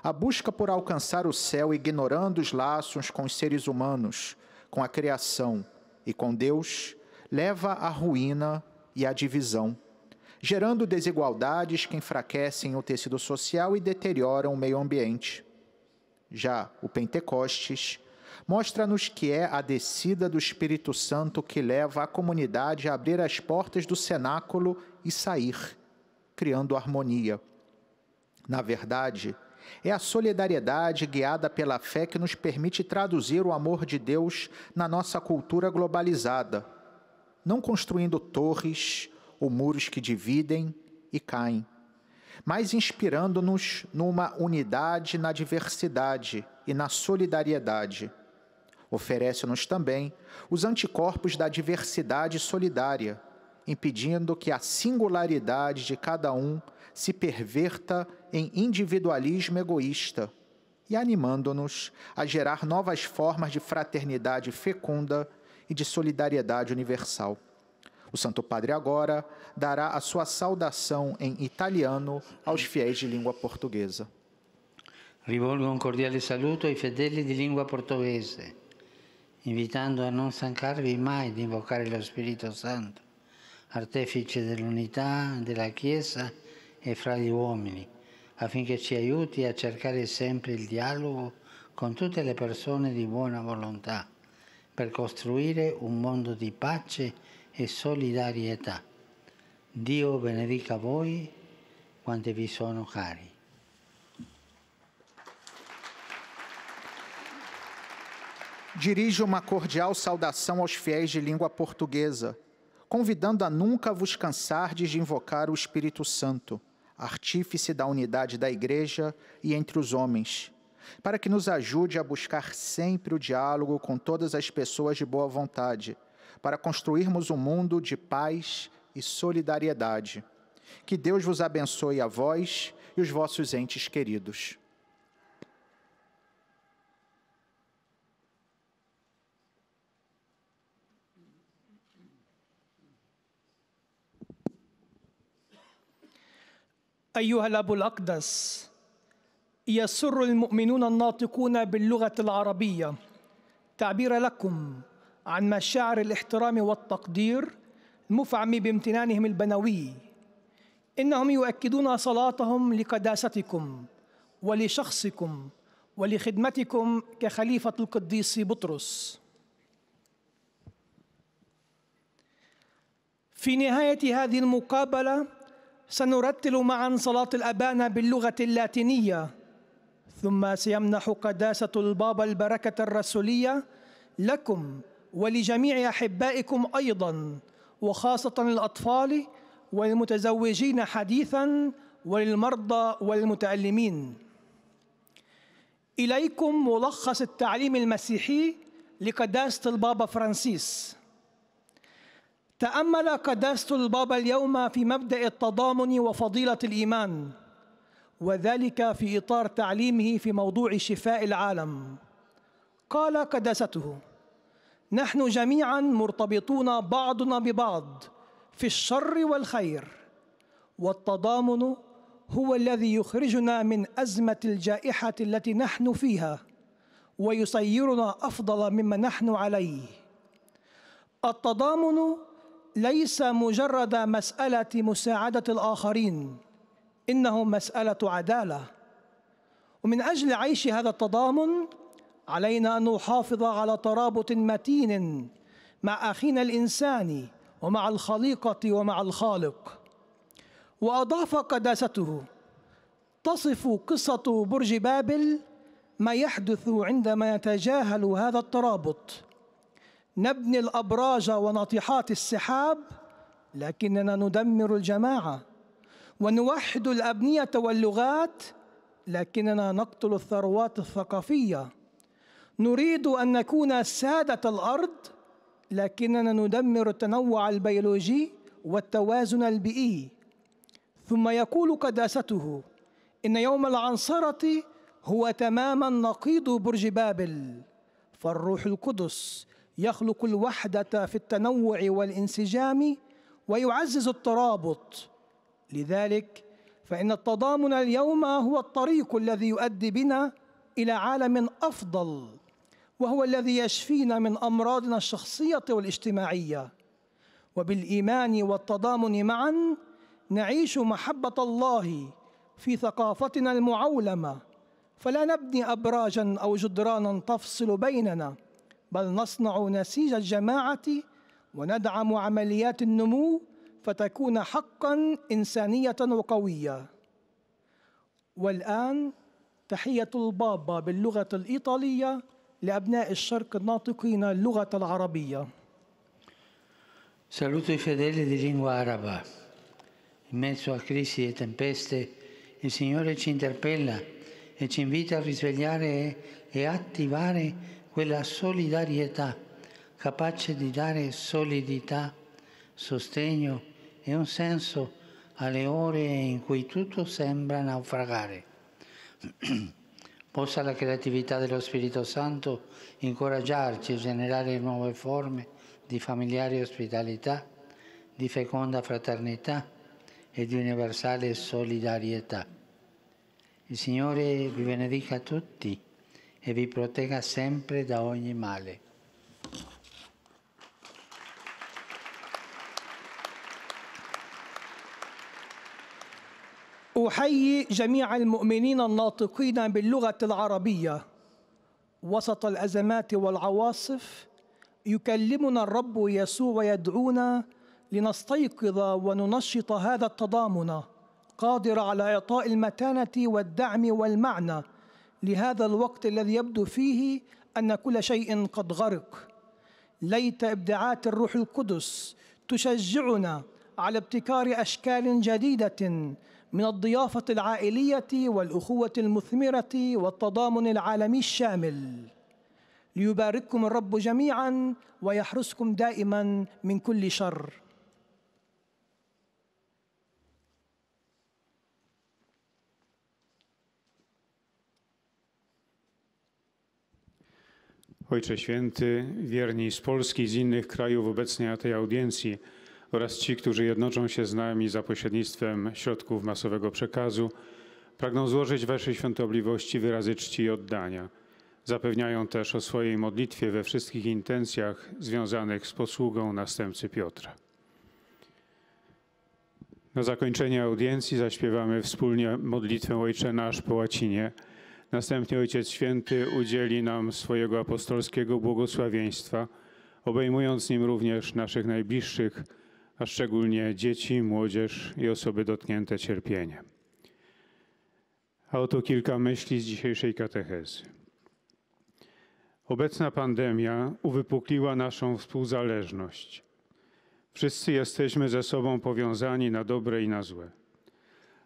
a busca por alcançar o céu ignorando os laços com os seres humanos, com a criação e com Deus, leva à ruína e à divisão gerando desigualdades que enfraquecem o tecido social e deterioram o meio ambiente. Já o Pentecostes mostra-nos que é a descida do Espírito Santo que leva a comunidade a abrir as portas do cenáculo e sair, criando harmonia. Na verdade, é a solidariedade guiada pela fé que nos permite traduzir o amor de Deus na nossa cultura globalizada, não construindo torres, ou muros que dividem e caem, mas inspirando-nos numa unidade na diversidade e na solidariedade. Oferece-nos também os anticorpos da diversidade solidária, impedindo que a singularidade de cada um se perverta em individualismo egoísta e animando-nos a gerar novas formas de fraternidade fecunda e de solidariedade universal. O Santo Padre agora dará a sua saudação em italiano aos fiéis de língua portuguesa. Rivolgo um cordiale saluto ai fedeli di lingua portoghese, invitando a non stancarvi mai di invocare lo Spirito Santo, artefice dell'unità della Chiesa e fra gli uomini, affinché ci aiuti a cercare sempre il dialogo con tutte le persone di buona volontà, per costruire un mondo di pace e solidarietà. Dio benedica voi quanti vi sono cari. Dirijo uma cordial saudação aos fiéis de língua portuguesa, convidando a nunca vos cansardes de invocar o Espírito Santo, artífice da unidade da Igreja e entre os homens, para que nos ajude a buscar sempre o diálogo com todas as pessoas de boa vontade para construirmos um mundo de paz e solidariedade. Que Deus vos abençoe a vós e os vossos entes queridos. أيها الأب الأقدس يسر المؤمنون الناطقون باللغة العربية تعبير لكم عن مشاعر الاحترام والتقدير المفعم بامتنانهم البنوي إنهم يؤكدون صلاتهم لقداستكم ولشخصكم ولخدمتكم كخليفة القديس بطرس في نهاية هذه المقابلة سنرتل معا صلاة الأبانة باللغة اللاتينية ثم سيمنح قداسة البابا البركة الرسولية لكم ولجميع أحبائكم أيضا وخاصة للأطفال والمتزوجين حديثا وللمرضى والمتألمين إليكم ملخص التعليم المسيحي لقداسة البابا فرانسيس تأمل قداسة البابا اليوم في مبدأ التضامن وفضيلة الإيمان وذلك في إطار تعليمه في موضوع شفاء العالم قال قداسته نحن جميعا مرتبطون بعضنا ببعض في الشر والخير والتضامن هو الذي يخرجنا من أزمة الجائحة التي نحن فيها ويسيرنا أفضل مما نحن عليه التضامن ليس مجرد مسألة مساعدة الآخرين إنه مسألة عدالة ومن أجل عيش هذا التضامن علينا أن نحافظ على ترابط متين مع أخينا الإنسان ومع الخليقة ومع الخالق وأضاف قداسته تصف قصة برج بابل ما يحدث عندما يتجاهل هذا الترابط نبني الأبراج وناطحات السحاب لكننا ندمر الجماعة ونوحد الأبنية واللغات لكننا نقتل الثروات الثقافيه نريد أن نكون سادة الأرض لكننا ندمر التنوع البيولوجي والتوازن البيئي ثم يقول قداسته إن يوم العنصرة هو تماما نقيض برج بابل فالروح القدس يخلق الوحدة في التنوع والانسجام ويعزز الترابط لذلك فإن التضامن اليوم هو الطريق الذي يؤدي بنا إلى عالم أفضل وهو الذي يشفينا من امراضنا الشخصيه والاجتماعيه وبالايمان والتضامن معا نعيش محبه الله في ثقافتنا المعولمه فلا نبني ابراجا او جدرانا تفصل بيننا بل نصنع نسيج الجماعه وندعم عمليات النمو فتكون حقا انسانيه وقويه والان تحيه البابا باللغه الايطاليه لأبناء الشرق الناطقين اللغة العربية Saluto i fedeli di lingua araba. In mezzo a crisi e tempeste, il Signore ci interpella e ci invita a risvegliare e attivare quella solidarietà capace di dare solidità, sostegno e un senso alle ore in cui tutto sembra naufragare. [CLEARS THROAT] Possa la creatività dello Spirito Santo incoraggiarci a generare nuove forme di familiare ospitalità, di feconda fraternità e di universale solidarietà. Il Signore vi benedica tutti e vi protegga sempre da ogni male. أحيي جميع المؤمنين الناطقين باللغة العربية وسط الأزمات والعواصف يكلمنا الرب يسوع ويدعونا لنستيقظ وننشط هذا التضامن قادر على إعطاء المتانة والدعم والمعنى لهذا الوقت الذي يبدو فيه أن كل شيء قد غرق ليت إبداعات الروح القدس تشجعنا على ابتكار أشكال جديدة من الضيافة العائلية والأخوة المثمرة والتضامن العالمي الشامل ليبارككم الرب جميعا ويحرسكم دائما من كل شر Ojcze Święty, wierni z Polski i z innych krajów obecnie na tej audiencji, oraz ci, którzy jednoczą się z nami za pośrednictwem środków masowego przekazu, pragną złożyć Waszej świątobliwości wyrazy czci i oddania. Zapewniają też o swojej modlitwie we wszystkich intencjach związanych z posługą następcy Piotra. Na zakończenie audiencji zaśpiewamy wspólnie modlitwę Ojcze Nasz po łacinie. Następnie Ojciec Święty udzieli nam swojego apostolskiego błogosławieństwa, obejmując nim również naszych najbliższych, a szczególnie dzieci, młodzież i osoby dotknięte cierpieniem. A oto kilka myśli z dzisiejszej katechezy. Obecna pandemia uwypukliła naszą współzależność. Wszyscy jesteśmy ze sobą powiązani na dobre i na złe.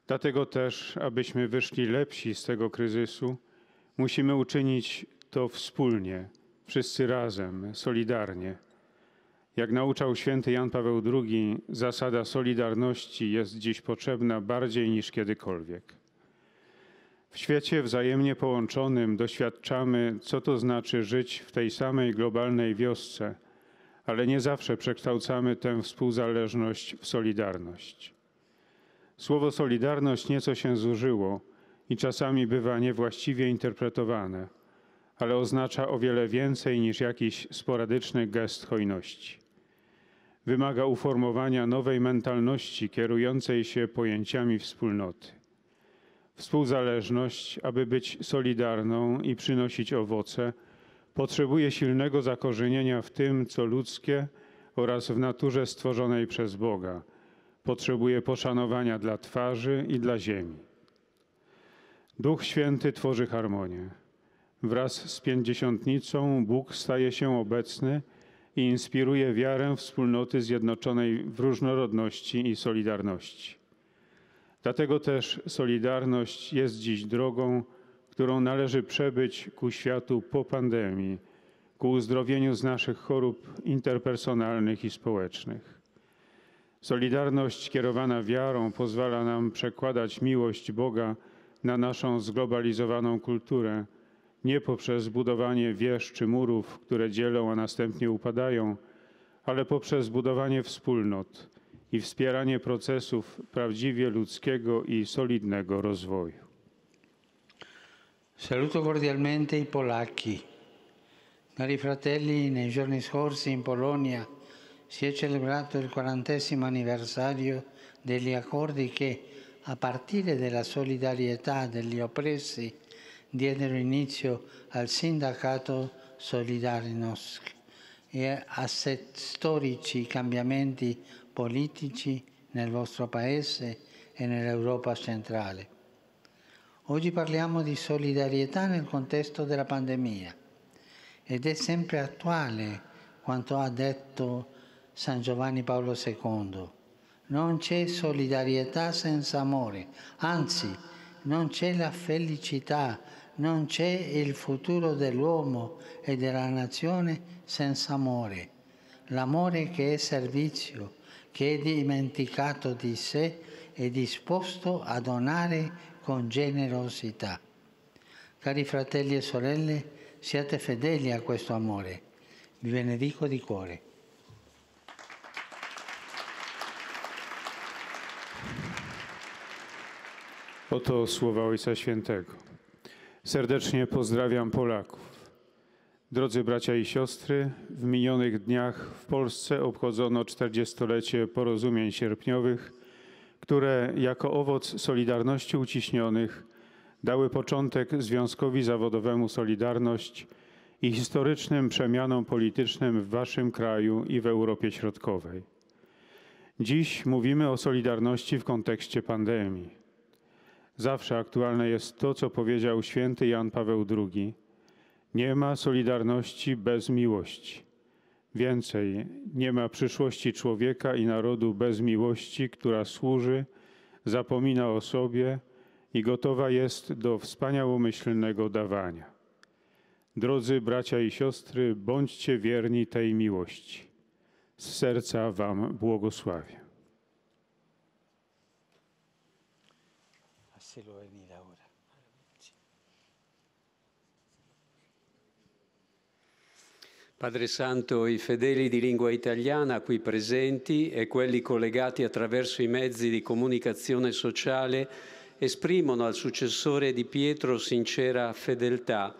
Dlatego też, abyśmy wyszli lepsi z tego kryzysu, musimy uczynić to wspólnie, wszyscy razem, solidarnie – jak nauczał święty Jan Paweł II, zasada solidarności jest dziś potrzebna bardziej niż kiedykolwiek. W świecie wzajemnie połączonym doświadczamy, co to znaczy żyć w tej samej globalnej wiosce, ale nie zawsze przekształcamy tę współzależność w solidarność. Słowo solidarność nieco się zużyło i czasami bywa niewłaściwie interpretowane, ale oznacza o wiele więcej niż jakiś sporadyczny gest hojności wymaga uformowania nowej mentalności kierującej się pojęciami wspólnoty. Współzależność, aby być solidarną i przynosić owoce, potrzebuje silnego zakorzenienia w tym, co ludzkie oraz w naturze stworzonej przez Boga. Potrzebuje poszanowania dla twarzy i dla ziemi. Duch Święty tworzy harmonię. Wraz z pięćdziesiątnicą Bóg staje się obecny – i inspiruje wiarę wspólnoty zjednoczonej w różnorodności i solidarności. Dlatego też solidarność jest dziś drogą, którą należy przebyć ku światu po pandemii, ku uzdrowieniu z naszych chorób interpersonalnych i społecznych. Solidarność kierowana wiarą pozwala nam przekładać miłość Boga na naszą zglobalizowaną kulturę – nie poprzez budowanie wież czy murów, które dzielą, a następnie upadają, ale poprzez budowanie wspólnot i wspieranie procesów prawdziwie ludzkiego i solidnego rozwoju. Saluto cordialmente i Polaki. Cari fratelli, nei giorni scorsi in Polonia si è celebrato il quarantesimo anniversario degli accordi che, a partire della solidarietà degli oppressi, diedero inizio al sindacato Solidarnosc e a storici cambiamenti politici nel vostro Paese e nell'Europa centrale. Oggi parliamo di solidarietà nel contesto della pandemia ed è sempre attuale quanto ha detto San Giovanni Paolo II. Non c'è solidarietà senza amore, anzi non c'è la felicità non c'è il futuro dell'uomo e della nazione senza amore. L'amore che è servizio, che è dimenticato di sé e disposto a donare con generosità. Cari fratelli e sorelle, siate fedeli a questo amore. Vi benedico di cuore. Oto słowa Ojca Świętego. Serdecznie pozdrawiam Polaków. Drodzy bracia i siostry, w minionych dniach w Polsce obchodzono 40-lecie porozumień sierpniowych, które jako owoc Solidarności Uciśnionych dały początek Związkowi Zawodowemu Solidarność i historycznym przemianom politycznym w Waszym kraju i w Europie Środkowej. Dziś mówimy o Solidarności w kontekście pandemii. Zawsze aktualne jest to, co powiedział święty Jan Paweł II. Nie ma solidarności bez miłości. Więcej, nie ma przyszłości człowieka i narodu bez miłości, która służy, zapomina o sobie i gotowa jest do wspaniałomyślnego dawania. Drodzy bracia i siostry, bądźcie wierni tej miłości. Z serca Wam błogosławię. Facelo venire ora. Sì. Padre Santo, i fedeli di lingua italiana qui presenti e quelli collegati attraverso i mezzi di comunicazione sociale esprimono al successore di Pietro sincera fedeltà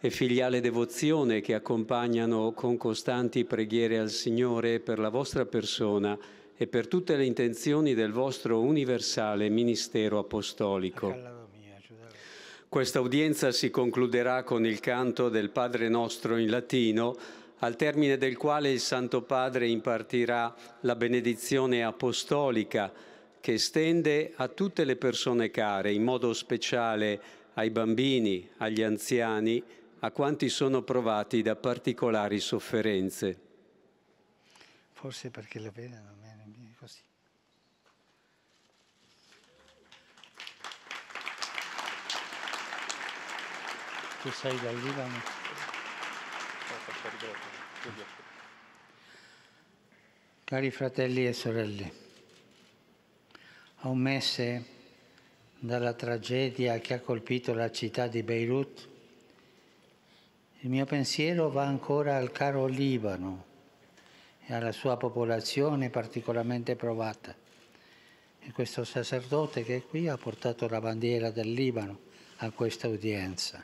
e filiale devozione che accompagnano con costanti preghiere al Signore per la vostra persona e per tutte le intenzioni del vostro universale ministero apostolico. Questa udienza si concluderà con il canto del Padre nostro in latino, al termine del quale il Santo Padre impartirà la benedizione apostolica che estende a tutte le persone care, in modo speciale ai bambini, agli anziani, a quanti sono provati da particolari sofferenze. Forse perché la pena non tu sei dal Libano. Cari fratelli e sorelle, a un mese dalla tragedia che ha colpito la città di Beirut, il mio pensiero va ancora al caro Libano e alla sua popolazione particolarmente provata. E questo sacerdote che è qui ha portato la bandiera del Libano a questa udienza.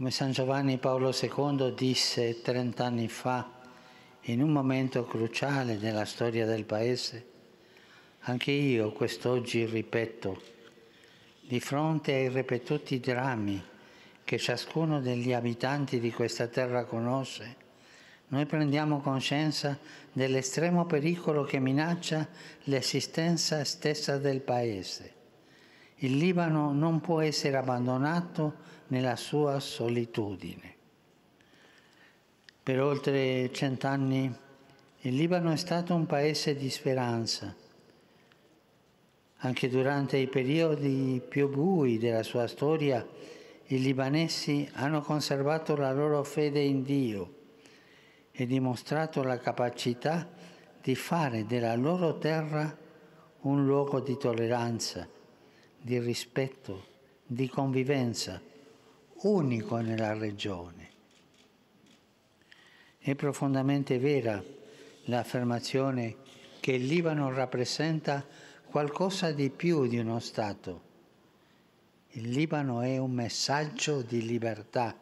Come San Giovanni Paolo II disse 30 anni fa, in un momento cruciale della storia del Paese, anche io quest'oggi ripeto, di fronte ai ripetuti drammi che ciascuno degli abitanti di questa terra conosce, noi prendiamo coscienza dell'estremo pericolo che minaccia l'esistenza stessa del Paese. Il Libano non può essere abbandonato nella sua solitudine. Per oltre cent'anni il Libano è stato un paese di speranza, anche durante i periodi più bui della sua storia, i libanesi hanno conservato la loro fede in Dio e dimostrato la capacità di fare della loro terra un luogo di tolleranza, di rispetto, di convivenza, unico nella regione. È profondamente vera l'affermazione che il Libano rappresenta qualcosa di più di uno Stato. Il Libano è un messaggio di libertà,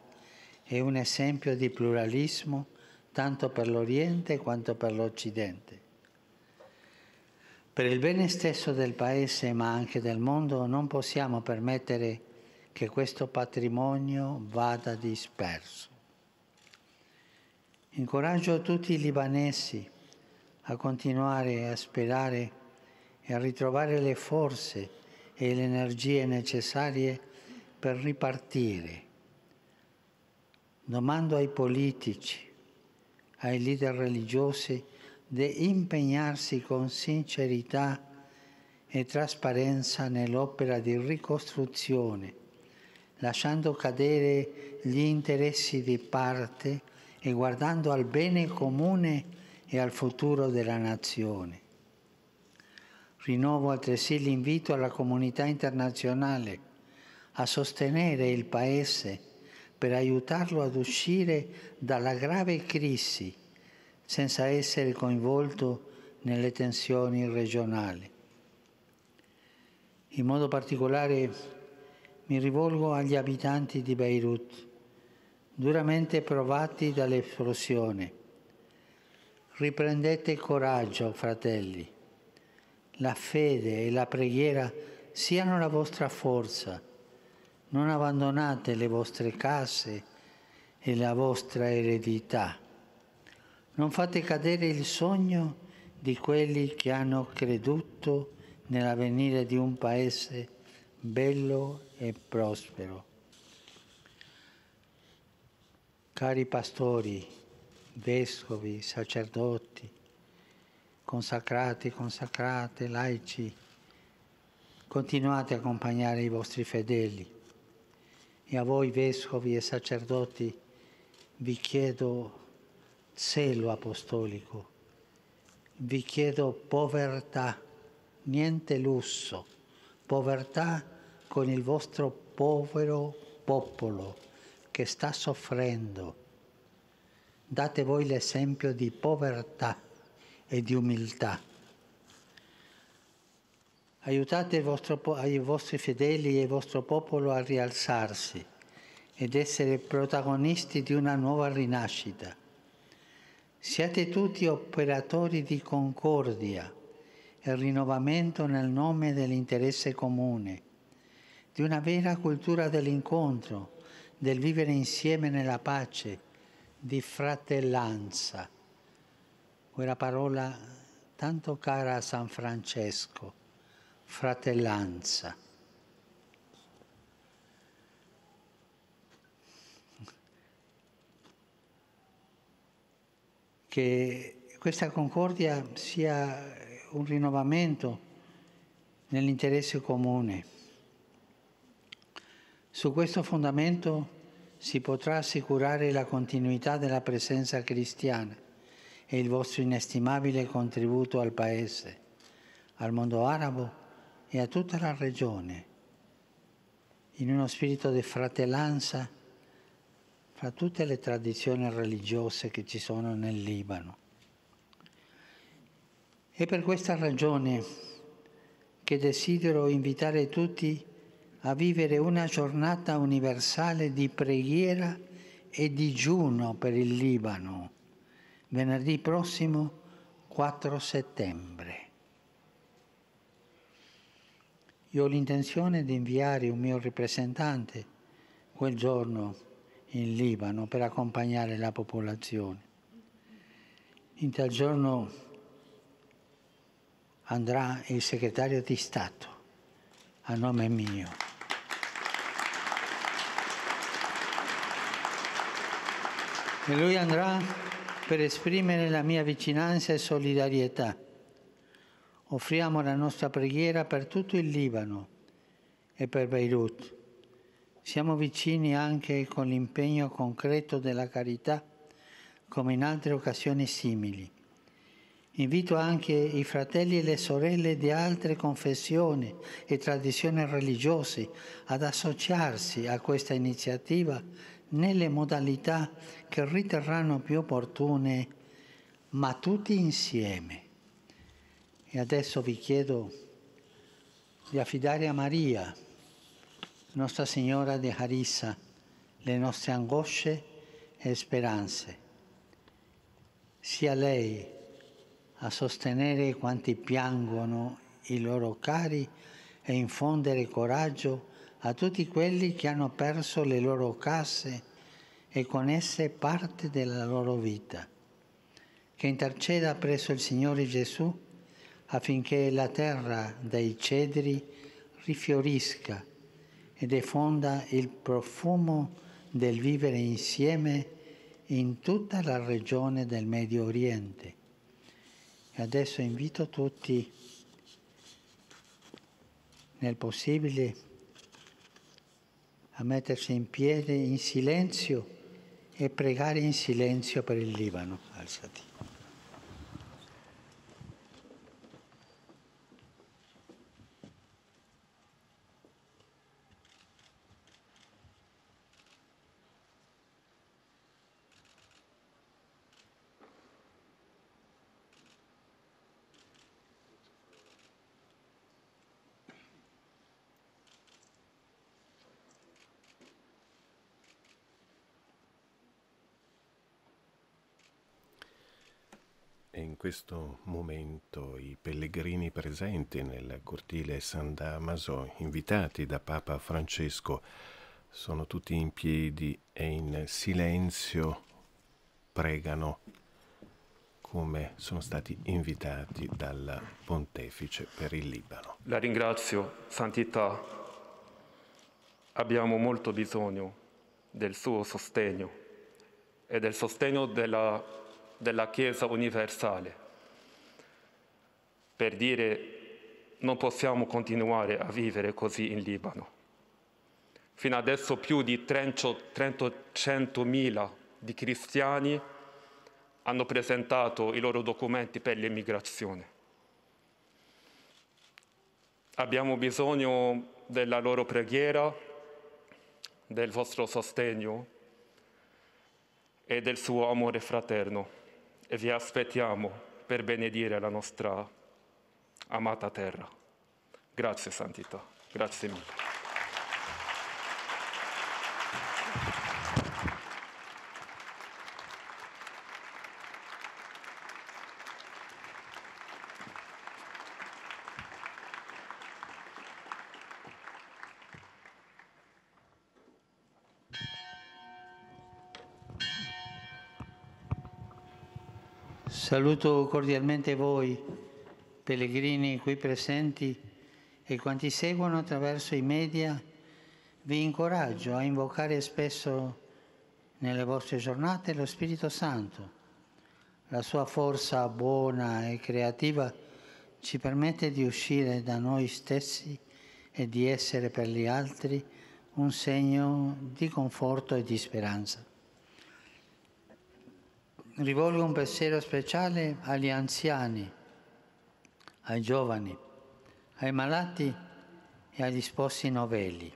è un esempio di pluralismo tanto per l'Oriente quanto per l'Occidente. Per il bene stesso del Paese ma anche del mondo non possiamo permettere che che questo patrimonio vada disperso. Incoraggio tutti i libanesi a continuare a sperare e a ritrovare le forze e le energie necessarie per ripartire. Domando ai politici, ai leader religiosi di impegnarsi con sincerità e trasparenza nell'opera di ricostruzione lasciando cadere gli interessi di parte e guardando al bene comune e al futuro della nazione. Rinnovo altresì l'invito alla comunità internazionale a sostenere il Paese per aiutarlo ad uscire dalla grave crisi senza essere coinvolto nelle tensioni regionali. In modo particolare mi rivolgo agli abitanti di Beirut, duramente provati dall'esplosione. Riprendete coraggio, fratelli. La fede e la preghiera siano la vostra forza. Non abbandonate le vostre case e la vostra eredità. Non fate cadere il sogno di quelli che hanno creduto nell'avvenire di un paese bello e prospero. Cari pastori, vescovi, sacerdoti, consacrati, consacrate, laici, continuate a accompagnare i vostri fedeli. E a voi vescovi e sacerdoti vi chiedo zelo apostolico, vi chiedo povertà, niente lusso povertà con il vostro povero popolo che sta soffrendo. Date voi l'esempio di povertà e di umiltà. Aiutate vostro, i vostri fedeli e il vostro popolo a rialzarsi ed essere protagonisti di una nuova rinascita. Siate tutti operatori di concordia il rinnovamento nel nome dell'interesse comune, di una vera cultura dell'incontro, del vivere insieme nella pace, di fratellanza, quella parola tanto cara a San Francesco, fratellanza. Che questa concordia sia un rinnovamento nell'interesse comune. Su questo fondamento si potrà assicurare la continuità della presenza cristiana e il vostro inestimabile contributo al Paese, al mondo arabo e a tutta la regione, in uno spirito di fratellanza fra tutte le tradizioni religiose che ci sono nel Libano. È per questa ragione che desidero invitare tutti a vivere una giornata universale di preghiera e digiuno per il Libano, venerdì prossimo 4 settembre. Io ho l'intenzione di inviare un mio rappresentante quel giorno in Libano per accompagnare la popolazione. In tal giorno andrà il segretario di Stato a nome mio. E lui andrà per esprimere la mia vicinanza e solidarietà. Offriamo la nostra preghiera per tutto il Libano e per Beirut. Siamo vicini anche con l'impegno concreto della carità come in altre occasioni simili. Invito anche i fratelli e le sorelle di altre confessioni e tradizioni religiose ad associarsi a questa iniziativa nelle modalità che riterranno più opportune, ma tutti insieme. E adesso vi chiedo di affidare a Maria, Nostra Signora di Harissa, le nostre angosce e speranze. Sia lei a sostenere quanti piangono i loro cari e infondere coraggio a tutti quelli che hanno perso le loro case e con esse parte della loro vita. Che interceda presso il Signore Gesù affinché la terra dei cedri rifiorisca e diffonda il profumo del vivere insieme in tutta la regione del Medio Oriente e adesso invito tutti, nel possibile, a mettersi in piedi in silenzio e pregare in silenzio per il Libano. Alzati. questo momento i pellegrini presenti nel cortile San Damaso, invitati da Papa Francesco, sono tutti in piedi e in silenzio pregano come sono stati invitati dal pontefice per il Libano. La ringrazio, Santità. Abbiamo molto bisogno del suo sostegno e del sostegno della della Chiesa universale. Per dire non possiamo continuare a vivere così in Libano. Fino adesso più di 300.000 di cristiani hanno presentato i loro documenti per l'immigrazione. Abbiamo bisogno della loro preghiera, del vostro sostegno e del suo amore fraterno e vi aspettiamo per benedire la nostra amata terra. Grazie Santità, grazie mille. Saluto cordialmente voi, pellegrini qui presenti e quanti seguono attraverso i media. Vi incoraggio a invocare spesso nelle vostre giornate lo Spirito Santo. La sua forza buona e creativa ci permette di uscire da noi stessi e di essere per gli altri un segno di conforto e di speranza rivolgo un pensiero speciale agli anziani, ai giovani, ai malati e agli sposi novelli.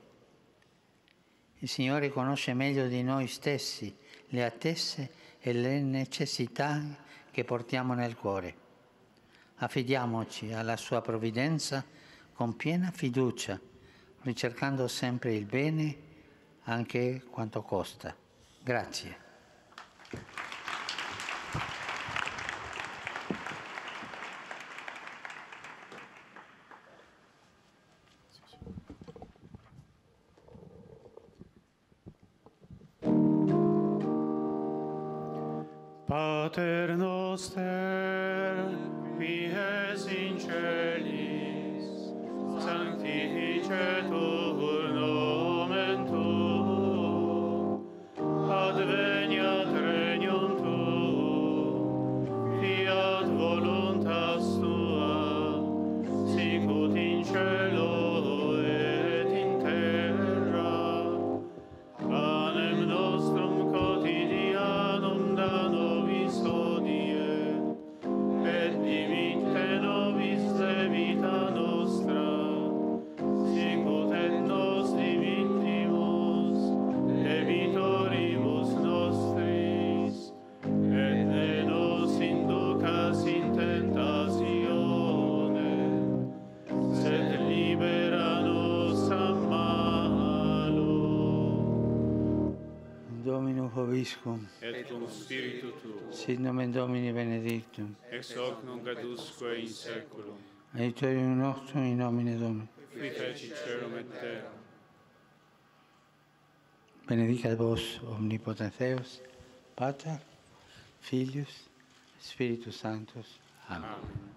Il Signore conosce meglio di noi stessi le attese e le necessità che portiamo nel cuore. Affidiamoci alla Sua provvidenza con piena fiducia, ricercando sempre il bene, anche quanto costa. Grazie. benediscum. Et cum spiritu tuo. Sit nomen Domini benedictum. Ex hoc non gradusque in seculum. Aiuterium nostrum in nomine Domini. Qui feci cerum et terra. Benedicat vos omnipotens Deus, Pater, Filius, Spiritus Sanctus. Amen. Amen.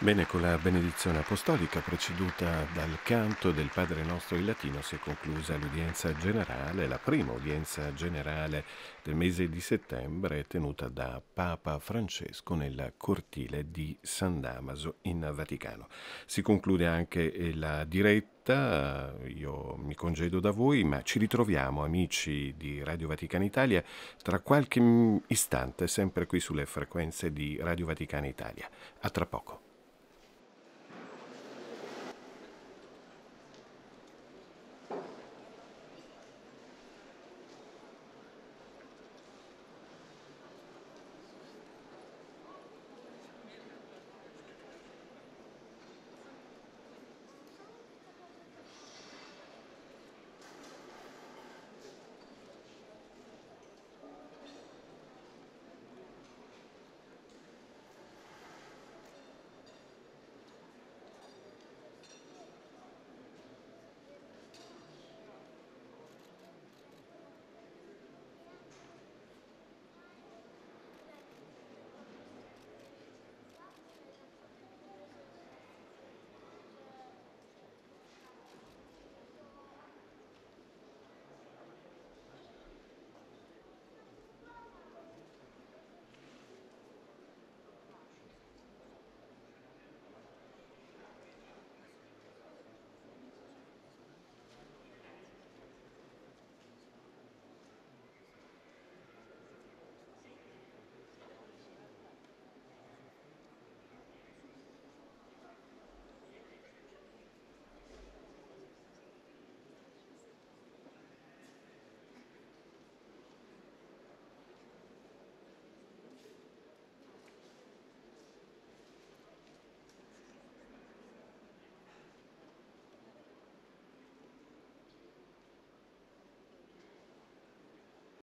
Bene, con la benedizione apostolica preceduta dal canto del Padre nostro in latino si è conclusa l'udienza generale, la prima udienza generale del mese di settembre tenuta da Papa Francesco nel cortile di San Damaso in Vaticano. Si conclude anche eh, la diretta io mi congedo da voi, ma ci ritroviamo amici di Radio Vaticana Italia tra qualche mm, istante, sempre qui sulle frequenze di Radio Vaticana Italia. A tra poco.